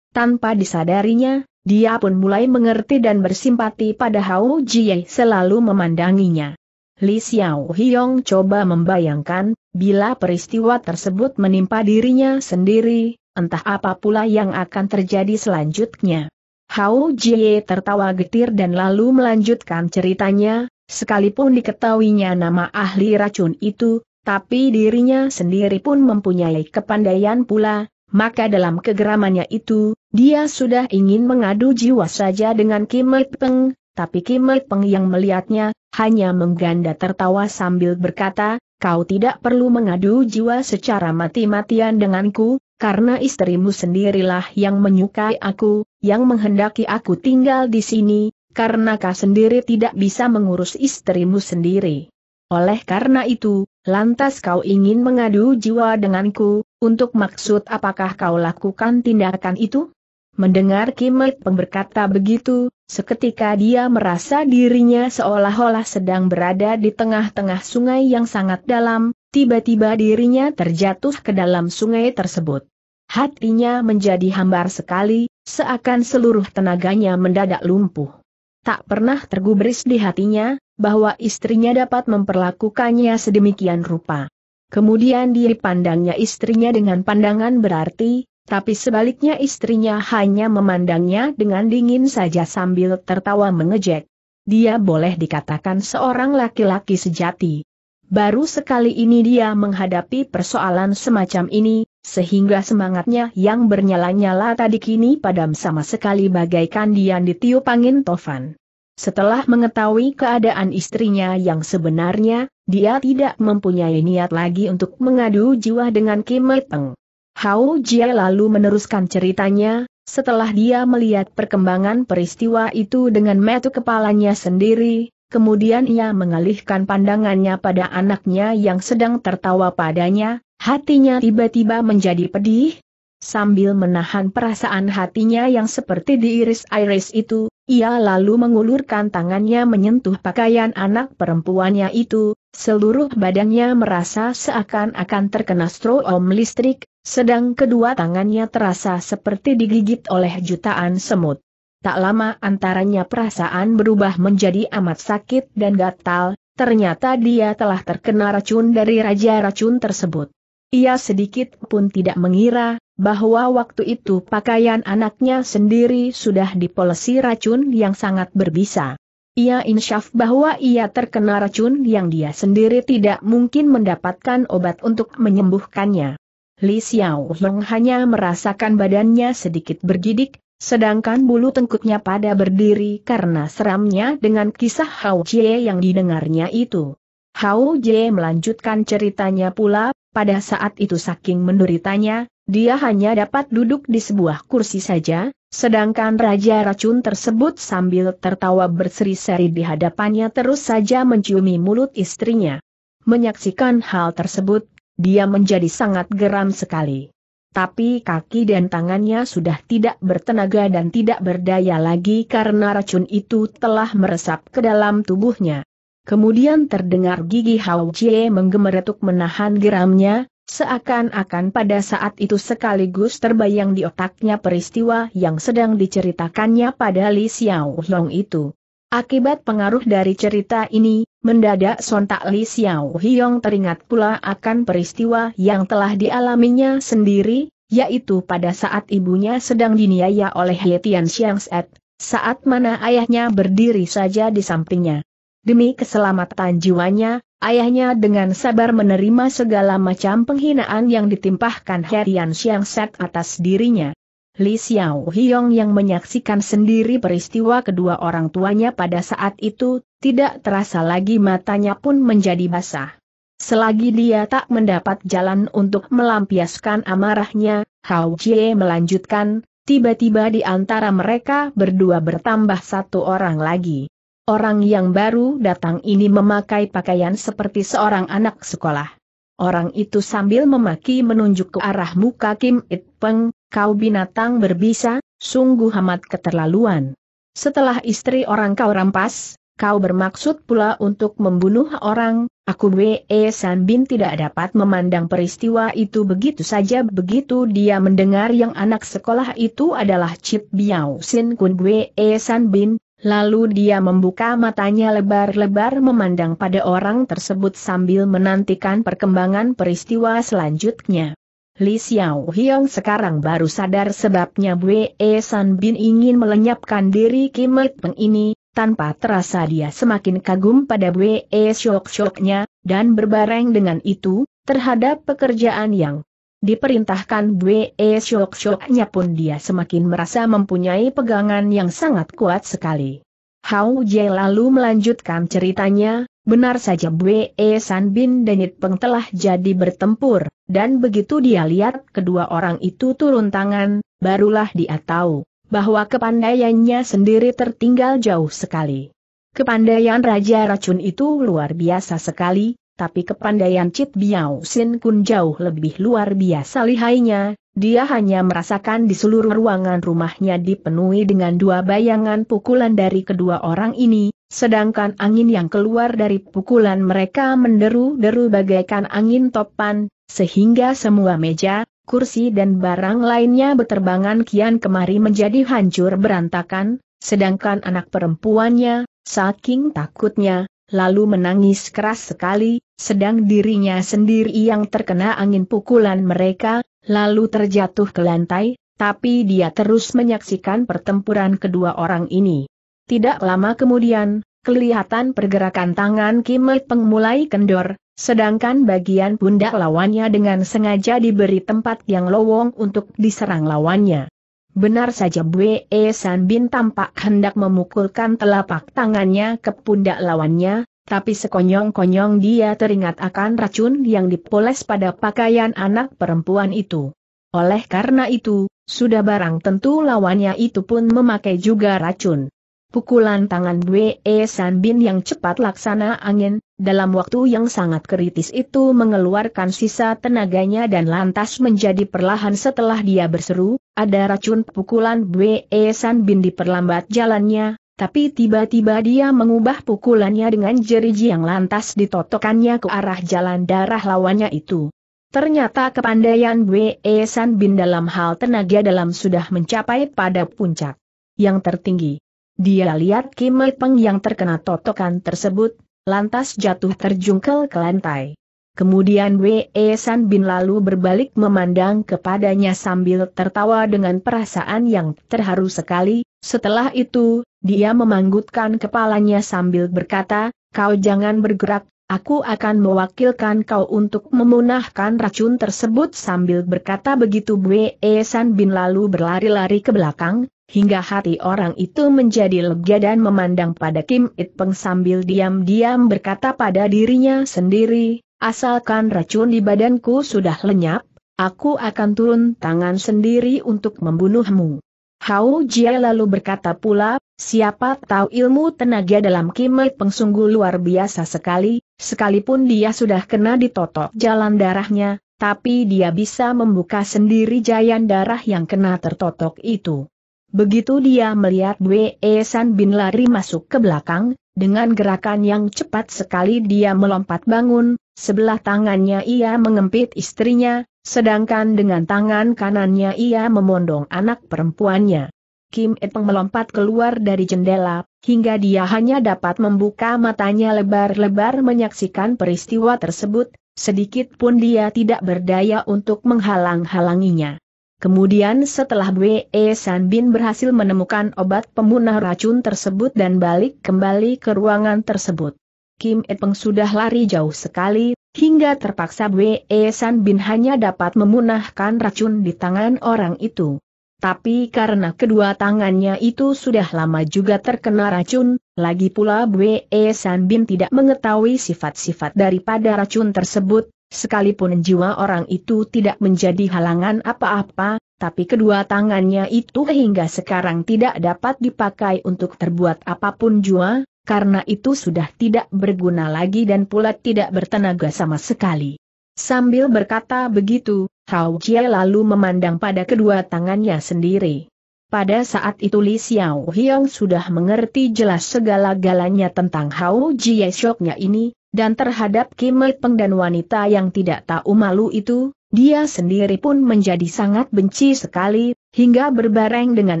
Tanpa disadarinya, dia pun mulai mengerti dan bersimpati pada Hao Jie selalu memandanginya. Li Xiao Hiong coba membayangkan, bila peristiwa tersebut menimpa dirinya sendiri, entah apa pula yang akan terjadi selanjutnya. Hao Jie tertawa getir dan lalu melanjutkan ceritanya, Sekalipun diketahuinya nama ahli racun itu, tapi dirinya sendiri pun mempunyai kepandaian pula, maka dalam kegeramannya itu, dia sudah ingin mengadu jiwa saja dengan Kim Peng, tapi Kim Peng yang melihatnya, hanya mengganda tertawa sambil berkata, kau tidak perlu mengadu jiwa secara mati-matian denganku, karena istrimu sendirilah yang menyukai aku, yang menghendaki aku tinggal di sini, karena kau sendiri tidak bisa mengurus istrimu sendiri. Oleh karena itu, lantas kau ingin mengadu jiwa denganku, untuk maksud apakah kau lakukan tindakan itu? Mendengar Kimet berkata begitu, seketika dia merasa dirinya seolah-olah sedang berada di tengah-tengah sungai yang sangat dalam, tiba-tiba dirinya terjatuh ke dalam sungai tersebut. Hatinya menjadi hambar sekali, seakan seluruh tenaganya mendadak lumpuh tak pernah tergubris di hatinya, bahwa istrinya dapat memperlakukannya sedemikian rupa. Kemudian dipandangnya istrinya dengan pandangan berarti, tapi sebaliknya istrinya hanya memandangnya dengan dingin saja sambil tertawa mengejek. Dia boleh dikatakan seorang laki-laki sejati. Baru sekali ini dia menghadapi persoalan semacam ini, sehingga semangatnya yang bernyala-nyala tadi kini padam sama sekali bagaikan dian ditiup angin tofan. Setelah mengetahui keadaan istrinya yang sebenarnya, dia tidak mempunyai niat lagi untuk mengadu jiwa dengan Kim Peng. Hao Jie lalu meneruskan ceritanya, setelah dia melihat perkembangan peristiwa itu dengan metu kepalanya sendiri, kemudian ia mengalihkan pandangannya pada anaknya yang sedang tertawa padanya, Hatinya tiba-tiba menjadi pedih. Sambil menahan perasaan hatinya yang seperti diiris-iris itu, ia lalu mengulurkan tangannya menyentuh pakaian anak perempuannya itu, seluruh badannya merasa seakan-akan terkena stroom listrik, sedang kedua tangannya terasa seperti digigit oleh jutaan semut. Tak lama antaranya perasaan berubah menjadi amat sakit dan gatal, ternyata dia telah terkena racun dari raja racun tersebut. Ia sedikit pun tidak mengira bahwa waktu itu pakaian anaknya sendiri sudah dipolesi racun yang sangat berbisa. Ia insyaf bahwa ia terkena racun yang dia sendiri tidak mungkin mendapatkan obat untuk menyembuhkannya. Li Xiao Hong hanya merasakan badannya sedikit bergidik, sedangkan bulu tengkuknya pada berdiri karena seramnya dengan kisah Hao Jie yang didengarnya itu. Hao Jie melanjutkan ceritanya pula pada saat itu saking menderitanya, dia hanya dapat duduk di sebuah kursi saja, sedangkan Raja Racun tersebut sambil tertawa berseri-seri di hadapannya terus saja menciumi mulut istrinya. Menyaksikan hal tersebut, dia menjadi sangat geram sekali. Tapi kaki dan tangannya sudah tidak bertenaga dan tidak berdaya lagi karena racun itu telah meresap ke dalam tubuhnya. Kemudian terdengar gigi Hao Chie menggemeretuk menahan geramnya, seakan-akan pada saat itu sekaligus terbayang di otaknya peristiwa yang sedang diceritakannya pada Li Xiao Long itu. Akibat pengaruh dari cerita ini, mendadak sontak Li Xiao Hiong teringat pula akan peristiwa yang telah dialaminya sendiri, yaitu pada saat ibunya sedang diniaya oleh He Tian Xiang Set, saat mana ayahnya berdiri saja di sampingnya. Demi keselamatan jiwanya, ayahnya dengan sabar menerima segala macam penghinaan yang ditimpahkan Herian Xiang Set atas dirinya. Li Xiao Hiong yang menyaksikan sendiri peristiwa kedua orang tuanya pada saat itu, tidak terasa lagi matanya pun menjadi basah. Selagi dia tak mendapat jalan untuk melampiaskan amarahnya, Hao Jie melanjutkan, tiba-tiba di antara mereka berdua bertambah satu orang lagi. Orang yang baru datang ini memakai pakaian seperti seorang anak sekolah. Orang itu sambil memaki menunjuk ke arah muka Kim It Peng, kau binatang berbisa, sungguh amat keterlaluan. Setelah istri orang kau rampas, kau bermaksud pula untuk membunuh orang, aku Wei e San Bin tidak dapat memandang peristiwa itu begitu saja begitu dia mendengar yang anak sekolah itu adalah Chip Biao Sin Kun Wei e San Bin, Lalu dia membuka matanya lebar-lebar memandang pada orang tersebut sambil menantikan perkembangan peristiwa selanjutnya. Li Xiao Hiong sekarang baru sadar sebabnya Wei San Bin ingin melenyapkan diri Kim Peng ini, tanpa terasa dia semakin kagum pada Wei Shok Shoknya dan berbareng dengan itu, terhadap pekerjaan yang Diperintahkan Bwe syok-syoknya pun dia semakin merasa mempunyai pegangan yang sangat kuat sekali. Hao Jie lalu melanjutkan ceritanya, benar saja Bwe San Bin It Peng telah jadi bertempur, dan begitu dia lihat kedua orang itu turun tangan, barulah dia tahu bahwa kepandaiannya sendiri tertinggal jauh sekali. Kepandaian Raja Racun itu luar biasa sekali, tapi kepandaian Cit Biao Sin Kun jauh lebih luar biasa lihainya, dia hanya merasakan di seluruh ruangan rumahnya dipenuhi dengan dua bayangan pukulan dari kedua orang ini, sedangkan angin yang keluar dari pukulan mereka menderu-deru bagaikan angin topan, sehingga semua meja, kursi dan barang lainnya berterbangan kian kemari menjadi hancur berantakan, sedangkan anak perempuannya, saking takutnya, lalu menangis keras sekali, sedang dirinya sendiri yang terkena angin pukulan mereka, lalu terjatuh ke lantai, tapi dia terus menyaksikan pertempuran kedua orang ini. Tidak lama kemudian, kelihatan pergerakan tangan Kim Peng mulai kendor, sedangkan bagian pundak lawannya dengan sengaja diberi tempat yang lowong untuk diserang lawannya. Benar saja Bwe San Bin tampak hendak memukulkan telapak tangannya ke pundak lawannya, tapi sekonyong-konyong dia teringat akan racun yang dipoles pada pakaian anak perempuan itu. Oleh karena itu, sudah barang tentu lawannya itu pun memakai juga racun. Pukulan tangan Bwe San Bin yang cepat laksana angin, dalam waktu yang sangat kritis itu mengeluarkan sisa tenaganya dan lantas menjadi perlahan setelah dia berseru, ada racun pukulan Bwe San Bin diperlambat jalannya, tapi tiba-tiba dia mengubah pukulannya dengan jeriji yang lantas ditotokannya ke arah jalan darah lawannya itu. Ternyata kepandaian Bwe San Bin dalam hal tenaga dalam sudah mencapai pada puncak yang tertinggi. Dia lihat Kim Peng yang terkena totokan tersebut, lantas jatuh terjungkel ke lantai. Kemudian Wei San Bin lalu berbalik memandang kepadanya sambil tertawa dengan perasaan yang terharu sekali, setelah itu, dia memanggutkan kepalanya sambil berkata, kau jangan bergerak, aku akan mewakilkan kau untuk memunahkan racun tersebut sambil berkata begitu Wei San Bin lalu berlari-lari ke belakang, hingga hati orang itu menjadi lega dan memandang pada Kim It Peng sambil diam-diam berkata pada dirinya sendiri, asalkan racun di badanku sudah lenyap, aku akan turun tangan sendiri untuk membunuhmu. Hao Jia lalu berkata pula, siapa tahu ilmu tenaga dalam Kim It Peng sungguh luar biasa sekali, sekalipun dia sudah kena ditotok jalan darahnya, tapi dia bisa membuka sendiri jayan darah yang kena tertotok itu. Begitu dia melihat Wei San Bin lari masuk ke belakang, dengan gerakan yang cepat sekali dia melompat bangun, sebelah tangannya ia mengempit istrinya, sedangkan dengan tangan kanannya ia memondong anak perempuannya. Kim Eteng melompat keluar dari jendela, hingga dia hanya dapat membuka matanya lebar-lebar menyaksikan peristiwa tersebut, sedikit pun dia tidak berdaya untuk menghalang-halanginya. Kemudian setelah Bwe e San Bin berhasil menemukan obat pemunah racun tersebut dan balik kembali ke ruangan tersebut. Kim E Peng sudah lari jauh sekali, hingga terpaksa Bwe e San Bin hanya dapat memunahkan racun di tangan orang itu. Tapi karena kedua tangannya itu sudah lama juga terkena racun, lagi pula Bwe e San Bin tidak mengetahui sifat-sifat daripada racun tersebut, Sekalipun jiwa orang itu tidak menjadi halangan apa-apa, tapi kedua tangannya itu hingga sekarang tidak dapat dipakai untuk terbuat apapun jua, karena itu sudah tidak berguna lagi dan pula tidak bertenaga sama sekali. Sambil berkata begitu, Hao Jie lalu memandang pada kedua tangannya sendiri. Pada saat itu Li Xiao Hiong sudah mengerti jelas segala galanya tentang Hao Jie syoknya ini, dan terhadap Kim Peng dan wanita yang tidak tahu malu itu, dia sendiri pun menjadi sangat benci sekali, hingga berbareng dengan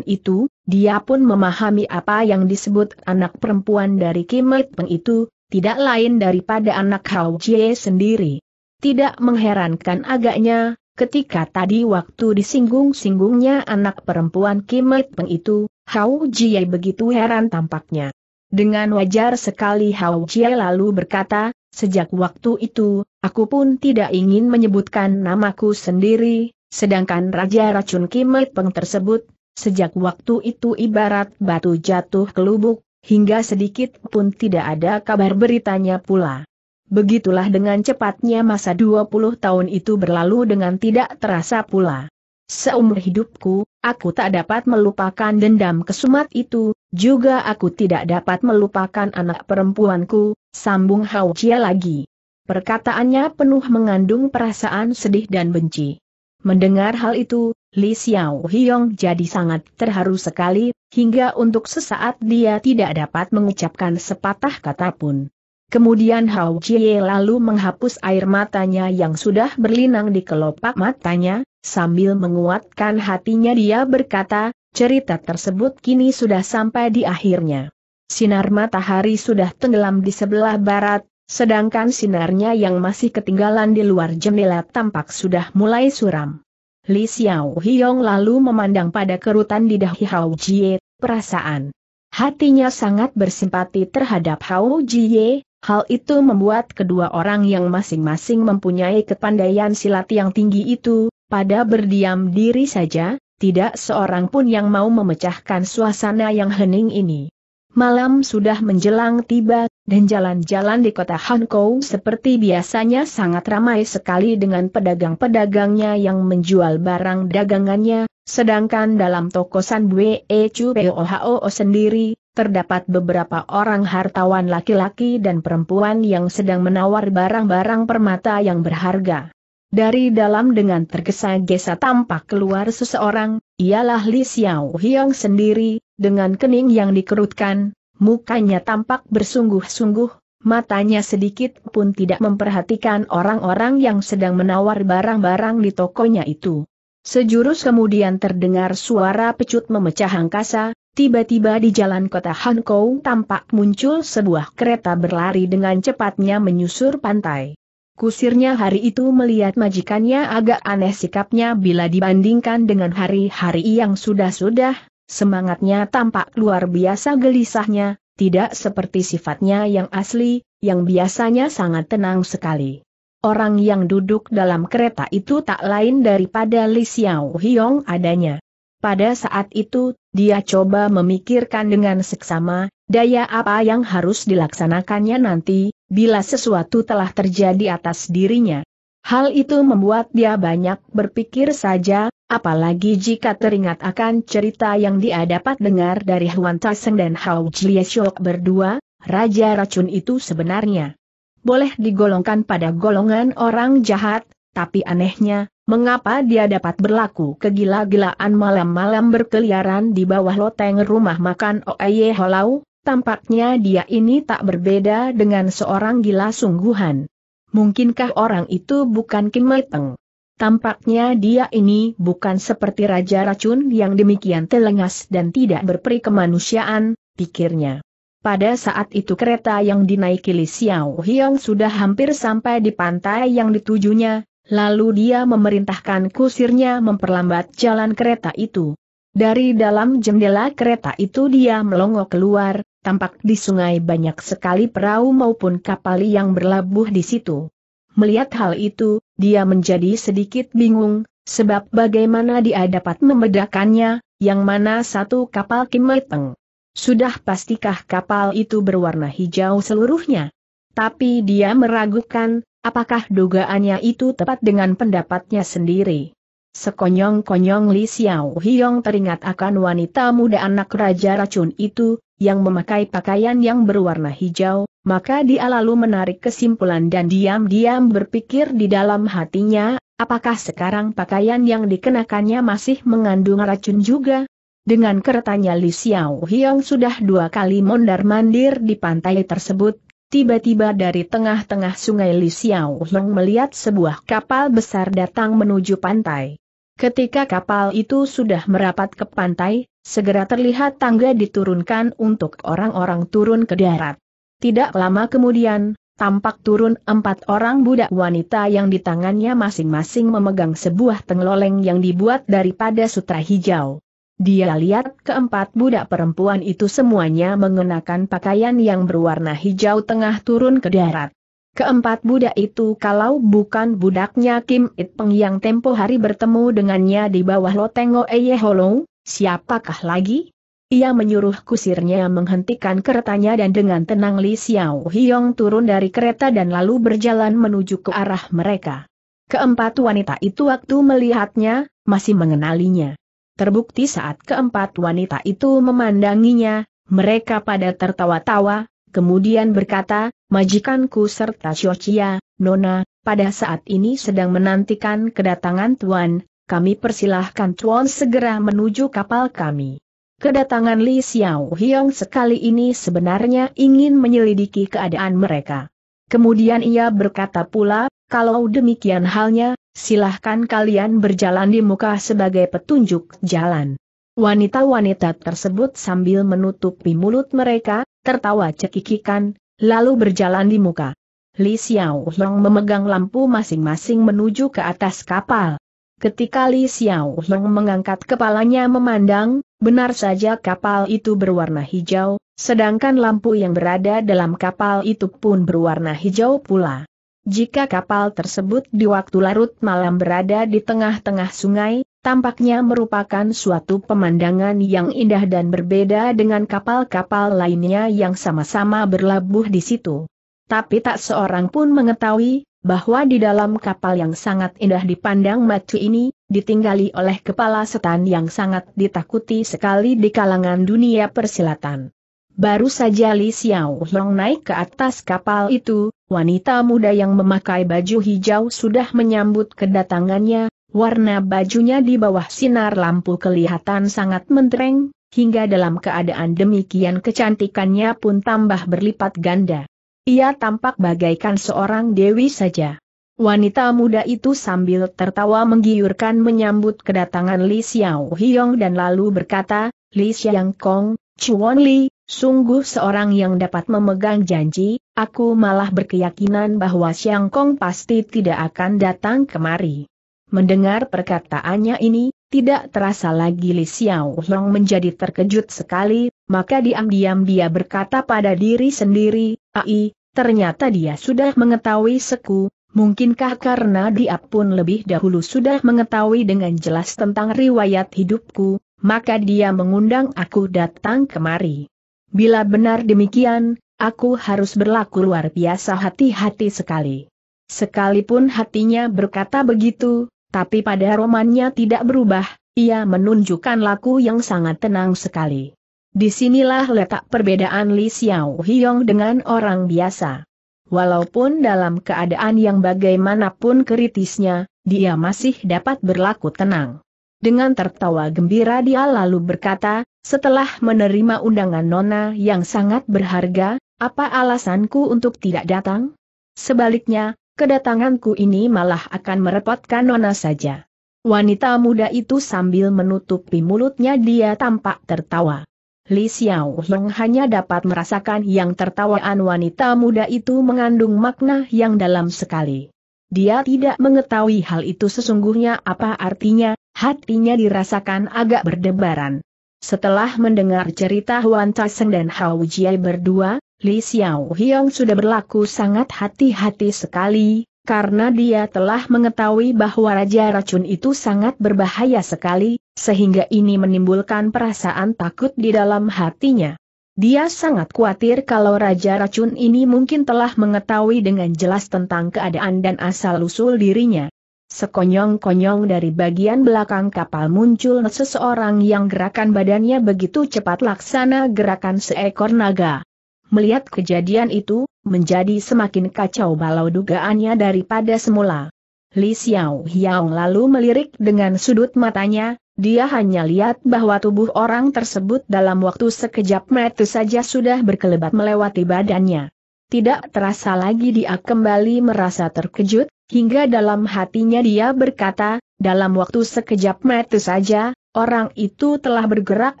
itu, dia pun memahami apa yang disebut anak perempuan dari Kim Peng itu, tidak lain daripada anak Hao Jie sendiri. Tidak mengherankan agaknya, ketika tadi waktu disinggung-singgungnya anak perempuan Kim Peng itu, Hao Jie begitu heran tampaknya. Dengan wajar sekali Hao Chie lalu berkata, sejak waktu itu, aku pun tidak ingin menyebutkan namaku sendiri, sedangkan Raja Racun Kimet Peng tersebut, sejak waktu itu ibarat batu jatuh ke lubuk, hingga sedikit pun tidak ada kabar beritanya pula. Begitulah dengan cepatnya masa 20 tahun itu berlalu dengan tidak terasa pula. Seumur hidupku, Aku tak dapat melupakan dendam kesumat itu, juga aku tidak dapat melupakan anak perempuanku, sambung Hao Chia lagi. Perkataannya penuh mengandung perasaan sedih dan benci. Mendengar hal itu, Li Xiao Hiong jadi sangat terharu sekali, hingga untuk sesaat dia tidak dapat mengucapkan sepatah kata pun. Kemudian Hao Chie lalu menghapus air matanya yang sudah berlinang di kelopak matanya, sambil menguatkan hatinya dia berkata, cerita tersebut kini sudah sampai di akhirnya. Sinar matahari sudah tenggelam di sebelah barat, sedangkan sinarnya yang masih ketinggalan di luar jendela tampak sudah mulai suram. Li Xiao Hiong lalu memandang pada kerutan di dahi Hao Jie, perasaan. Hatinya sangat bersimpati terhadap Hao Jie, Hal itu membuat kedua orang yang masing-masing mempunyai kepandaian silat yang tinggi itu, pada berdiam diri saja, tidak seorang pun yang mau memecahkan suasana yang hening ini. Malam sudah menjelang tiba, dan jalan-jalan di kota Hankou seperti biasanya sangat ramai sekali dengan pedagang-pedagangnya yang menjual barang dagangannya, sedangkan dalam toko San Bue Chu Poho sendiri, terdapat beberapa orang hartawan laki-laki dan perempuan yang sedang menawar barang-barang permata yang berharga. Dari dalam dengan tergesa-gesa tampak keluar seseorang, ialah Li Xiao Hiong sendiri, dengan kening yang dikerutkan, mukanya tampak bersungguh-sungguh, matanya sedikit pun tidak memperhatikan orang-orang yang sedang menawar barang-barang di tokonya itu. Sejurus kemudian terdengar suara pecut memecah angkasa, Tiba-tiba di jalan kota Hankou tampak muncul sebuah kereta berlari dengan cepatnya menyusur pantai. Kusirnya hari itu melihat majikannya agak aneh sikapnya bila dibandingkan dengan hari-hari yang sudah-sudah, semangatnya tampak luar biasa gelisahnya, tidak seperti sifatnya yang asli, yang biasanya sangat tenang sekali. Orang yang duduk dalam kereta itu tak lain daripada Li Xiao Hiong adanya. Pada saat itu, dia coba memikirkan dengan seksama, daya apa yang harus dilaksanakannya nanti, bila sesuatu telah terjadi atas dirinya. Hal itu membuat dia banyak berpikir saja, apalagi jika teringat akan cerita yang dia dapat dengar dari Huan Taseng dan Hao Jilieshok berdua, Raja Racun itu sebenarnya. Boleh digolongkan pada golongan orang jahat, tapi anehnya, Mengapa dia dapat berlaku kegila-gilaan malam-malam berkeliaran di bawah loteng rumah makan Oeye Holau? Tampaknya dia ini tak berbeda dengan seorang gila sungguhan. Mungkinkah orang itu bukan Kim Meteng? Tampaknya dia ini bukan seperti Raja Racun yang demikian telengas dan tidak berperi kemanusiaan, pikirnya. Pada saat itu kereta yang dinaiki Li Xiao Hiong sudah hampir sampai di pantai yang ditujunya, Lalu dia memerintahkan kusirnya memperlambat jalan kereta itu. Dari dalam jendela kereta itu dia melongo keluar, tampak di sungai banyak sekali perahu maupun kapal yang berlabuh di situ. Melihat hal itu, dia menjadi sedikit bingung, sebab bagaimana dia dapat membedakannya, yang mana satu kapal Kimeteng. Sudah pastikah kapal itu berwarna hijau seluruhnya? Tapi dia meragukan, Apakah dugaannya itu tepat dengan pendapatnya sendiri? Sekonyong-konyong Li Xiao Hiong teringat akan wanita muda anak Raja Racun itu, yang memakai pakaian yang berwarna hijau, maka dia lalu menarik kesimpulan dan diam-diam berpikir di dalam hatinya, apakah sekarang pakaian yang dikenakannya masih mengandung racun juga? Dengan keretanya Li Xiao Hiong sudah dua kali mondar-mandir di pantai tersebut, Tiba-tiba dari tengah-tengah sungai Li Xiao Long melihat sebuah kapal besar datang menuju pantai. Ketika kapal itu sudah merapat ke pantai, segera terlihat tangga diturunkan untuk orang-orang turun ke darat. Tidak lama kemudian, tampak turun empat orang budak wanita yang di tangannya masing-masing memegang sebuah tengloleng yang dibuat daripada sutra hijau. Dia lihat keempat budak perempuan itu semuanya mengenakan pakaian yang berwarna hijau tengah turun ke darat. Keempat budak itu kalau bukan budaknya Kim It Peng yang tempo hari bertemu dengannya di bawah Lotengo Eye Hollow, siapakah lagi? Ia menyuruh kusirnya menghentikan keretanya dan dengan tenang Li Xiao Hiong turun dari kereta dan lalu berjalan menuju ke arah mereka. Keempat wanita itu waktu melihatnya, masih mengenalinya. Terbukti saat keempat wanita itu memandanginya, mereka pada tertawa-tawa, kemudian berkata, majikanku serta Shochia, Nona, pada saat ini sedang menantikan kedatangan Tuan, kami persilahkan Tuan segera menuju kapal kami. Kedatangan Li Xiao Hyong sekali ini sebenarnya ingin menyelidiki keadaan mereka. Kemudian ia berkata pula, kalau demikian halnya, Silahkan kalian berjalan di muka sebagai petunjuk jalan. Wanita-wanita tersebut sambil menutupi mulut mereka, tertawa cekikikan, lalu berjalan di muka. Li Xiao Long memegang lampu masing-masing menuju ke atas kapal. Ketika Li Xiao Long mengangkat kepalanya memandang, benar saja kapal itu berwarna hijau, sedangkan lampu yang berada dalam kapal itu pun berwarna hijau pula. Jika kapal tersebut di waktu larut malam berada di tengah-tengah sungai, tampaknya merupakan suatu pemandangan yang indah dan berbeda dengan kapal-kapal lainnya yang sama-sama berlabuh di situ. Tapi tak seorang pun mengetahui bahwa di dalam kapal yang sangat indah dipandang mata ini, ditinggali oleh kepala setan yang sangat ditakuti sekali di kalangan dunia persilatan. Baru saja Li Xiao Long naik ke atas kapal itu, wanita muda yang memakai baju hijau sudah menyambut kedatangannya, warna bajunya di bawah sinar lampu kelihatan sangat mentereng, hingga dalam keadaan demikian kecantikannya pun tambah berlipat ganda. Ia tampak bagaikan seorang dewi saja. Wanita muda itu sambil tertawa menggiurkan menyambut kedatangan Li Xiao Hiong dan lalu berkata, Li Xiang Kong, Chuan Li, Sungguh seorang yang dapat memegang janji, aku malah berkeyakinan bahwa Siang Kong pasti tidak akan datang kemari. Mendengar perkataannya ini, tidak terasa lagi Li Xiao Long menjadi terkejut sekali, maka diam-diam dia berkata pada diri sendiri, Ai, ternyata dia sudah mengetahui seku, mungkinkah karena dia pun lebih dahulu sudah mengetahui dengan jelas tentang riwayat hidupku, maka dia mengundang aku datang kemari. Bila benar demikian, aku harus berlaku luar biasa hati-hati sekali. Sekalipun hatinya berkata begitu, tapi pada romannya tidak berubah, ia menunjukkan laku yang sangat tenang sekali. Disinilah letak perbedaan Li Xiao Hiong dengan orang biasa. Walaupun dalam keadaan yang bagaimanapun kritisnya, dia masih dapat berlaku tenang. Dengan tertawa gembira dia lalu berkata, setelah menerima undangan Nona yang sangat berharga, apa alasanku untuk tidak datang? Sebaliknya, kedatanganku ini malah akan merepotkan Nona saja. Wanita muda itu sambil menutupi mulutnya dia tampak tertawa. Li Xiao Heng hanya dapat merasakan yang tertawaan wanita muda itu mengandung makna yang dalam sekali. Dia tidak mengetahui hal itu sesungguhnya apa artinya, hatinya dirasakan agak berdebaran. Setelah mendengar cerita Huan Taseng dan Hao Jie berdua, Li Xiao Hiong sudah berlaku sangat hati-hati sekali, karena dia telah mengetahui bahwa Raja Racun itu sangat berbahaya sekali, sehingga ini menimbulkan perasaan takut di dalam hatinya. Dia sangat khawatir kalau Raja Racun ini mungkin telah mengetahui dengan jelas tentang keadaan dan asal-usul dirinya. Sekonyong-konyong dari bagian belakang kapal muncul seseorang yang gerakan badannya begitu cepat laksana gerakan seekor naga. Melihat kejadian itu, menjadi semakin kacau balau dugaannya daripada semula. Li Xiao Hiao lalu melirik dengan sudut matanya, dia hanya lihat bahwa tubuh orang tersebut dalam waktu sekejap mata saja sudah berkelebat melewati badannya. Tidak terasa lagi dia kembali merasa terkejut, Hingga dalam hatinya dia berkata, dalam waktu sekejap mata saja, orang itu telah bergerak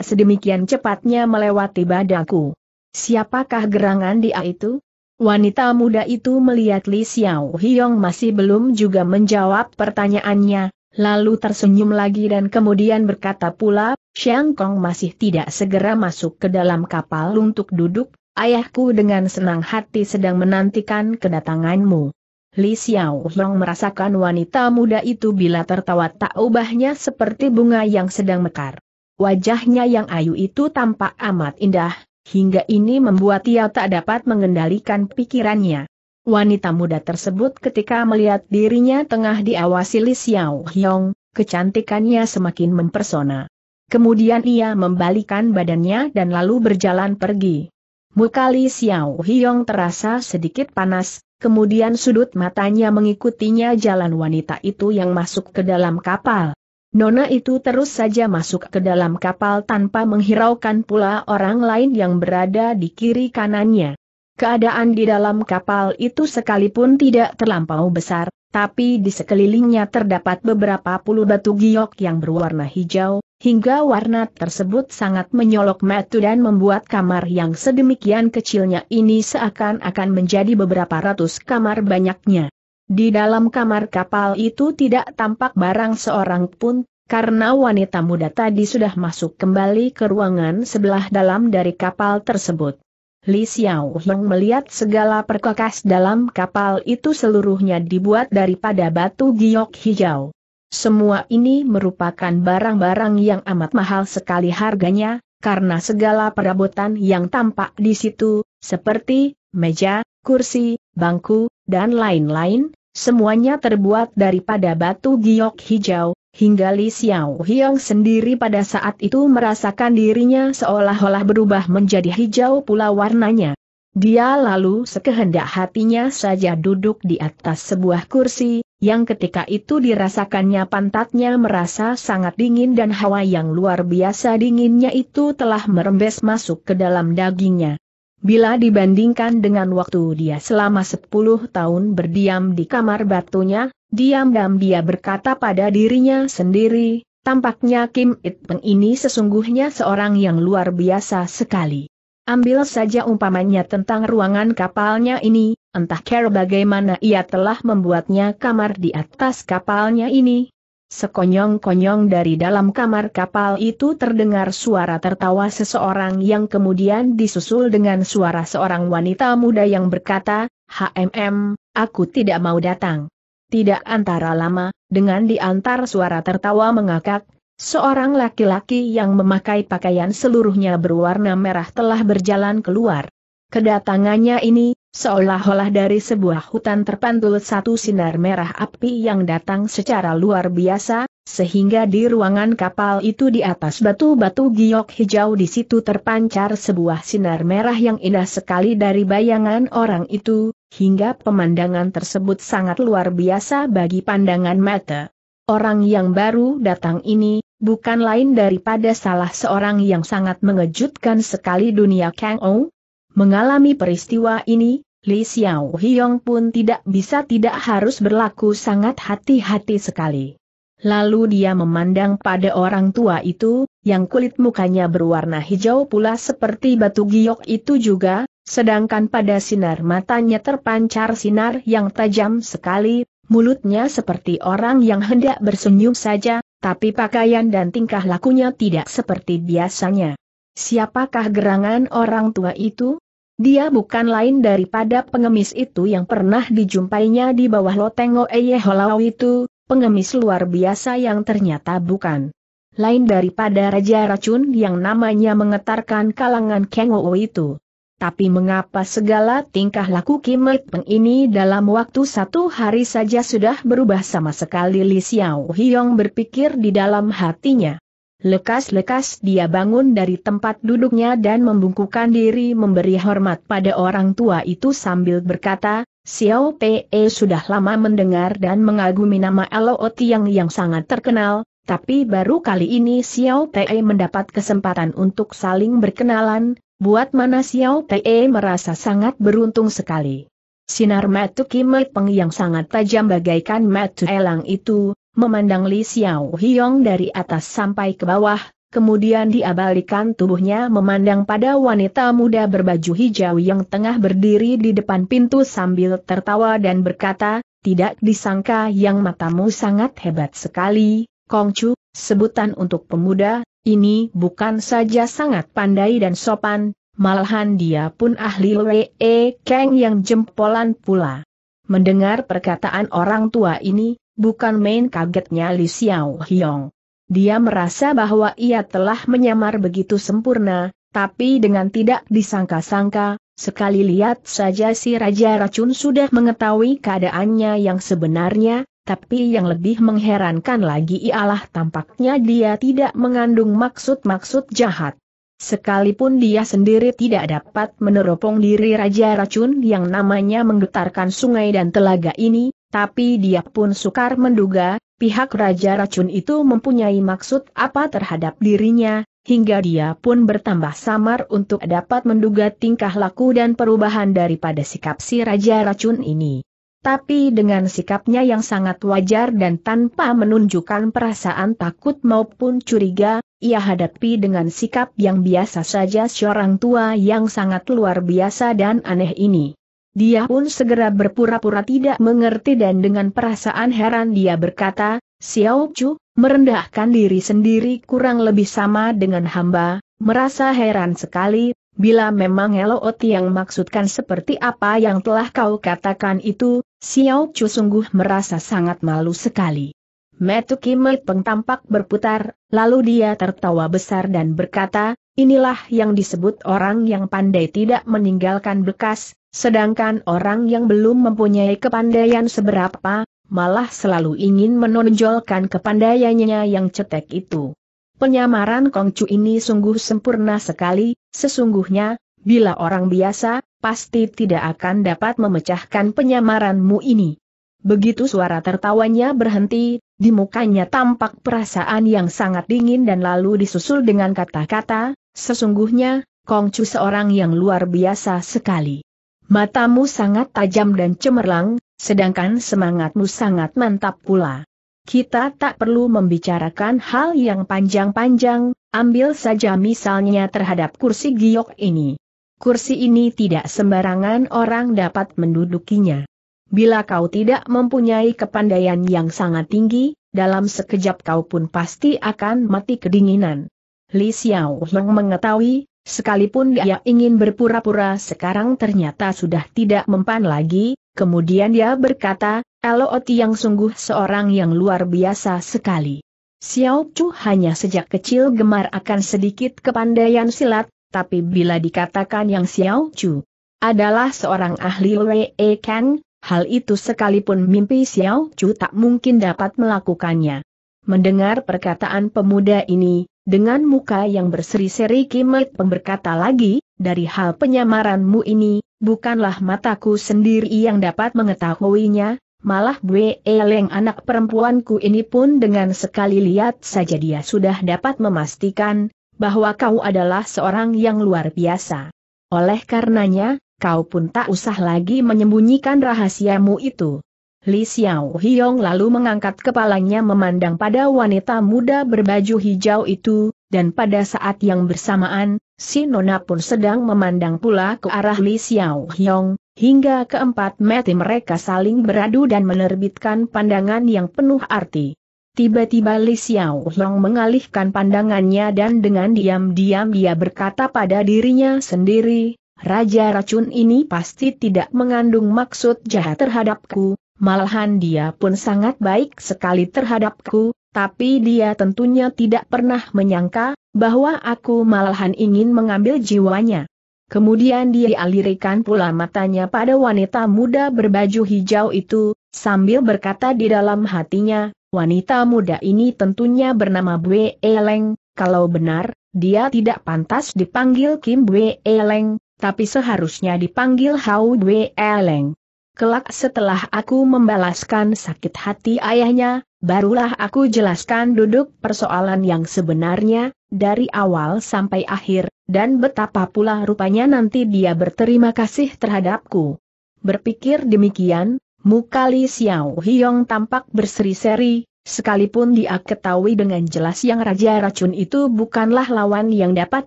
sedemikian cepatnya melewati badaku. Siapakah gerangan dia itu? Wanita muda itu melihat Li Xiao Hiong masih belum juga menjawab pertanyaannya, lalu tersenyum lagi dan kemudian berkata pula, Xiang Kong masih tidak segera masuk ke dalam kapal untuk duduk, ayahku dengan senang hati sedang menantikan kedatanganmu. Li Xiao Hong merasakan wanita muda itu bila tertawa tak ubahnya seperti bunga yang sedang mekar. Wajahnya yang ayu itu tampak amat indah, hingga ini membuat ia tak dapat mengendalikan pikirannya. Wanita muda tersebut ketika melihat dirinya tengah diawasi Li Xiao Hong, kecantikannya semakin mempersona. Kemudian ia membalikan badannya dan lalu berjalan pergi. Muka Li Xiao terasa sedikit panas, kemudian sudut matanya mengikutinya jalan wanita itu yang masuk ke dalam kapal. Nona itu terus saja masuk ke dalam kapal tanpa menghiraukan pula orang lain yang berada di kiri kanannya. Keadaan di dalam kapal itu sekalipun tidak terlampau besar, tapi di sekelilingnya terdapat beberapa puluh batu giok yang berwarna hijau, hingga warna tersebut sangat menyolok metu dan membuat kamar yang sedemikian kecilnya ini seakan-akan menjadi beberapa ratus kamar banyaknya. Di dalam kamar kapal itu tidak tampak barang seorang pun, karena wanita muda tadi sudah masuk kembali ke ruangan sebelah dalam dari kapal tersebut. Li Xiao Heng melihat segala perkakas dalam kapal itu seluruhnya dibuat daripada batu giok hijau. Semua ini merupakan barang-barang yang amat mahal sekali harganya, karena segala perabotan yang tampak di situ, seperti meja, kursi, bangku, dan lain-lain, semuanya terbuat daripada batu giok hijau, Hingga Li Xiao Hiong sendiri pada saat itu merasakan dirinya seolah-olah berubah menjadi hijau pula warnanya. Dia lalu sekehendak hatinya saja duduk di atas sebuah kursi, yang ketika itu dirasakannya pantatnya merasa sangat dingin dan hawa yang luar biasa dinginnya itu telah merembes masuk ke dalam dagingnya. Bila dibandingkan dengan waktu dia selama 10 tahun berdiam di kamar batunya, Diam-diam dia berkata pada dirinya sendiri, tampaknya Kim It Peng ini sesungguhnya seorang yang luar biasa sekali. Ambil saja umpamanya tentang ruangan kapalnya ini, entah care bagaimana ia telah membuatnya kamar di atas kapalnya ini, Sekonyong-konyong dari dalam kamar kapal itu terdengar suara tertawa seseorang yang kemudian disusul dengan suara seorang wanita muda yang berkata, HMM, aku tidak mau datang. Tidak antara lama, dengan diantar suara tertawa mengakak, seorang laki-laki yang memakai pakaian seluruhnya berwarna merah telah berjalan keluar. Kedatangannya ini, seolah-olah dari sebuah hutan terpantul satu sinar merah api yang datang secara luar biasa, sehingga di ruangan kapal itu di atas batu-batu giok hijau di situ terpancar sebuah sinar merah yang indah sekali dari bayangan orang itu, hingga pemandangan tersebut sangat luar biasa bagi pandangan mata. Orang yang baru datang ini, bukan lain daripada salah seorang yang sangat mengejutkan sekali dunia Kang Ou. Mengalami peristiwa ini, Li Xiao Hiong pun tidak bisa tidak harus berlaku sangat hati-hati sekali. Lalu dia memandang pada orang tua itu, yang kulit mukanya berwarna hijau pula seperti batu giok itu juga, Sedangkan pada sinar matanya terpancar sinar yang tajam sekali, mulutnya seperti orang yang hendak bersenyum saja, tapi pakaian dan tingkah lakunya tidak seperti biasanya. Siapakah gerangan orang tua itu? Dia bukan lain daripada pengemis itu yang pernah dijumpainya di bawah loteng Oeye Holau itu, pengemis luar biasa yang ternyata bukan lain daripada Raja Racun yang namanya mengetarkan kalangan Kengou itu. Tapi mengapa segala tingkah laku Kim Peng ini dalam waktu satu hari saja sudah berubah sama sekali Li Xiao Hiong berpikir di dalam hatinya. Lekas-lekas dia bangun dari tempat duduknya dan membungkukan diri memberi hormat pada orang tua itu sambil berkata, Xiao Pe sudah lama mendengar dan mengagumi nama Lo Tiang yang sangat terkenal, tapi baru kali ini Xiao Pei mendapat kesempatan untuk saling berkenalan, Buat mana Xiao Te merasa sangat beruntung sekali. Sinar mata Kim Peng yang sangat tajam bagaikan mata elang itu, memandang Li Xiao Hiong dari atas sampai ke bawah, kemudian diabalikan tubuhnya memandang pada wanita muda berbaju hijau yang tengah berdiri di depan pintu sambil tertawa dan berkata, tidak disangka yang matamu sangat hebat sekali, Kongcu, sebutan untuk pemuda, ini bukan saja sangat pandai dan sopan, malahan dia pun ahli Lee Kang yang jempolan pula. Mendengar perkataan orang tua ini, bukan main kagetnya Li Xiao Hiong. Dia merasa bahwa ia telah menyamar begitu sempurna, tapi dengan tidak disangka-sangka, sekali lihat saja si Raja Racun sudah mengetahui keadaannya yang sebenarnya, tapi yang lebih mengherankan lagi ialah tampaknya dia tidak mengandung maksud-maksud jahat. Sekalipun dia sendiri tidak dapat meneropong diri Raja Racun yang namanya menggetarkan sungai dan telaga ini, tapi dia pun sukar menduga, pihak Raja Racun itu mempunyai maksud apa terhadap dirinya, hingga dia pun bertambah samar untuk dapat menduga tingkah laku dan perubahan daripada sikap si Raja Racun ini tapi dengan sikapnya yang sangat wajar dan tanpa menunjukkan perasaan takut maupun curiga, ia hadapi dengan sikap yang biasa saja seorang tua yang sangat luar biasa dan aneh ini. Dia pun segera berpura-pura tidak mengerti dan dengan perasaan heran dia berkata, Xiao Chu, merendahkan diri sendiri kurang lebih sama dengan hamba, merasa heran sekali, Bila memang Eloot yang maksudkan seperti apa yang telah kau katakan itu, Xiao Chu sungguh merasa sangat malu sekali. Metukimel peng tampak berputar, lalu dia tertawa besar dan berkata, inilah yang disebut orang yang pandai tidak meninggalkan bekas, sedangkan orang yang belum mempunyai kepandaian seberapa, malah selalu ingin menonjolkan kepandaiannya yang cetek itu. Penyamaran Kongcu ini sungguh sempurna sekali, sesungguhnya, bila orang biasa, pasti tidak akan dapat memecahkan penyamaranmu ini. Begitu suara tertawanya berhenti, di mukanya tampak perasaan yang sangat dingin dan lalu disusul dengan kata-kata, sesungguhnya, Kongcu seorang yang luar biasa sekali. Matamu sangat tajam dan cemerlang, sedangkan semangatmu sangat mantap pula. Kita tak perlu membicarakan hal yang panjang-panjang, ambil saja misalnya terhadap kursi giok ini kursi ini tidak sembarangan orang dapat mendudukinya. Bila kau tidak mempunyai kepandaian yang sangat tinggi, dalam sekejap kau pun pasti akan mati kedinginan. Li Xiao Heng mengetahui, sekalipun dia ingin berpura-pura sekarang ternyata sudah tidak mempan lagi, kemudian dia berkata, Lot yang sungguh seorang yang luar biasa sekali. Xiao Chu hanya sejak kecil gemar akan sedikit kepandaian silat, tapi bila dikatakan yang Xiao Chu adalah seorang ahli Wei e Kan, hal itu sekalipun mimpi Xiao Chu tak mungkin dapat melakukannya. Mendengar perkataan pemuda ini, dengan muka yang berseri-seri Kimet pemberkata lagi, dari hal penyamaranmu ini, bukanlah mataku sendiri yang dapat mengetahuinya, malah Bue Eleng anak perempuanku ini pun dengan sekali lihat saja dia sudah dapat memastikan, bahwa kau adalah seorang yang luar biasa. Oleh karenanya, kau pun tak usah lagi menyembunyikan rahasiamu itu. Li Xiao Hiong lalu mengangkat kepalanya memandang pada wanita muda berbaju hijau itu, dan pada saat yang bersamaan, si Nona pun sedang memandang pula ke arah Li Xiao Hiong, hingga keempat mati mereka saling beradu dan menerbitkan pandangan yang penuh arti. Tiba-tiba Li Xiao Long mengalihkan pandangannya dan dengan diam-diam dia berkata pada dirinya sendiri, Raja racun ini pasti tidak mengandung maksud jahat terhadapku, malahan dia pun sangat baik sekali terhadapku, tapi dia tentunya tidak pernah menyangka, bahwa aku malahan ingin mengambil jiwanya. Kemudian dia alirikan pula matanya pada wanita muda berbaju hijau itu, sambil berkata di dalam hatinya, Wanita muda ini tentunya bernama Bue Eleng, kalau benar, dia tidak pantas dipanggil Kim Bue Eleng, tapi seharusnya dipanggil Hau Bue Eleng. Kelak setelah aku membalaskan sakit hati ayahnya, barulah aku jelaskan duduk persoalan yang sebenarnya, dari awal sampai akhir, dan betapa pula rupanya nanti dia berterima kasih terhadapku. Berpikir demikian, Muka Li Xiao Hiong tampak berseri-seri, sekalipun dia ketahui dengan jelas yang Raja Racun itu bukanlah lawan yang dapat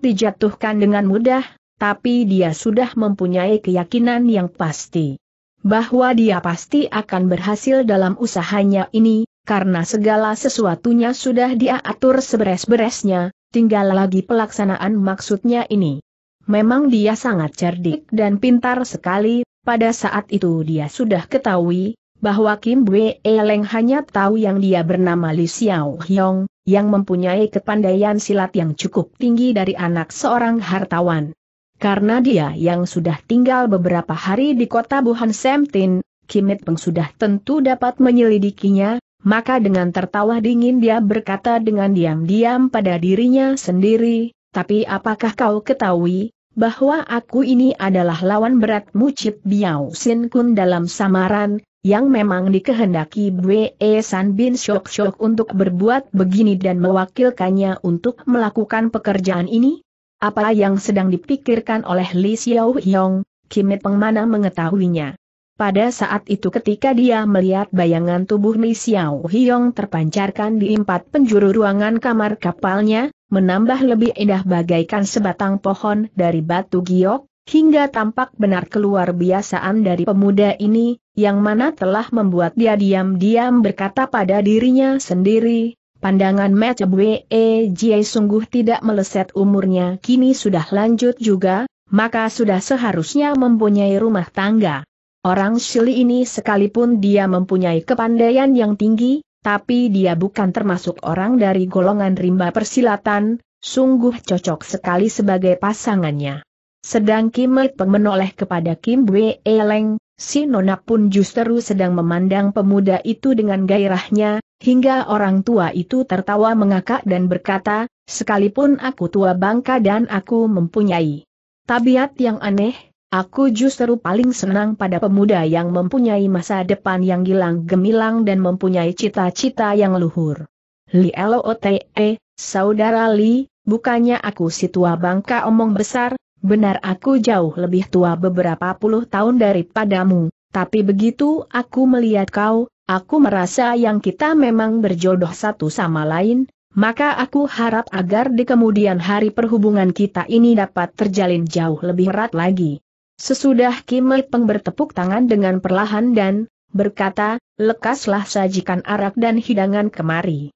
dijatuhkan dengan mudah, tapi dia sudah mempunyai keyakinan yang pasti. Bahwa dia pasti akan berhasil dalam usahanya ini, karena segala sesuatunya sudah dia atur seberes-beresnya, tinggal lagi pelaksanaan maksudnya ini. Memang dia sangat cerdik dan pintar sekali, pada saat itu dia sudah ketahui, bahwa Kim Bwe Leng hanya tahu yang dia bernama Li Xiao Hyong, yang mempunyai kepandaian silat yang cukup tinggi dari anak seorang hartawan. Karena dia yang sudah tinggal beberapa hari di kota Wuhan Semtin, Kim It Peng sudah tentu dapat menyelidikinya, maka dengan tertawa dingin dia berkata dengan diam-diam pada dirinya sendiri, tapi apakah kau ketahui, bahwa aku ini adalah lawan berat Mucip Biao Sin Kun dalam samaran, yang memang dikehendaki Bwe e San Bin Shok Shok untuk berbuat begini dan mewakilkannya untuk melakukan pekerjaan ini? Apa yang sedang dipikirkan oleh Li Xiao Kim Peng Pengmana mengetahuinya. Pada saat itu ketika dia melihat bayangan tubuh Li Xiao Hyong terpancarkan di empat penjuru ruangan kamar kapalnya, menambah lebih indah bagaikan sebatang pohon dari batu giok, hingga tampak benar keluar biasaan dari pemuda ini, yang mana telah membuat dia diam-diam berkata pada dirinya sendiri, Pandangan Mecebwe W.E.J. Eh, sungguh tidak meleset umurnya kini sudah lanjut juga, maka sudah seharusnya mempunyai rumah tangga. Orang Shili ini sekalipun dia mempunyai kepandaian yang tinggi, tapi dia bukan termasuk orang dari golongan rimba persilatan, sungguh cocok sekali sebagai pasangannya. Sedang Kim Peng menoleh kepada Kim Bwe Leng, si Nona pun justru sedang memandang pemuda itu dengan gairahnya, hingga orang tua itu tertawa mengakak dan berkata, sekalipun aku tua bangka dan aku mempunyai tabiat yang aneh, Aku justru paling senang pada pemuda yang mempunyai masa depan yang gilang gemilang dan mempunyai cita-cita yang luhur. Li Lote, eh, saudara Li, bukannya aku si tua bangka omong besar, benar aku jauh lebih tua beberapa puluh tahun daripadamu, tapi begitu aku melihat kau, aku merasa yang kita memang berjodoh satu sama lain, maka aku harap agar di kemudian hari perhubungan kita ini dapat terjalin jauh lebih erat lagi. Sesudah Kim Peng bertepuk tangan dengan perlahan dan berkata, lekaslah sajikan arak dan hidangan kemari.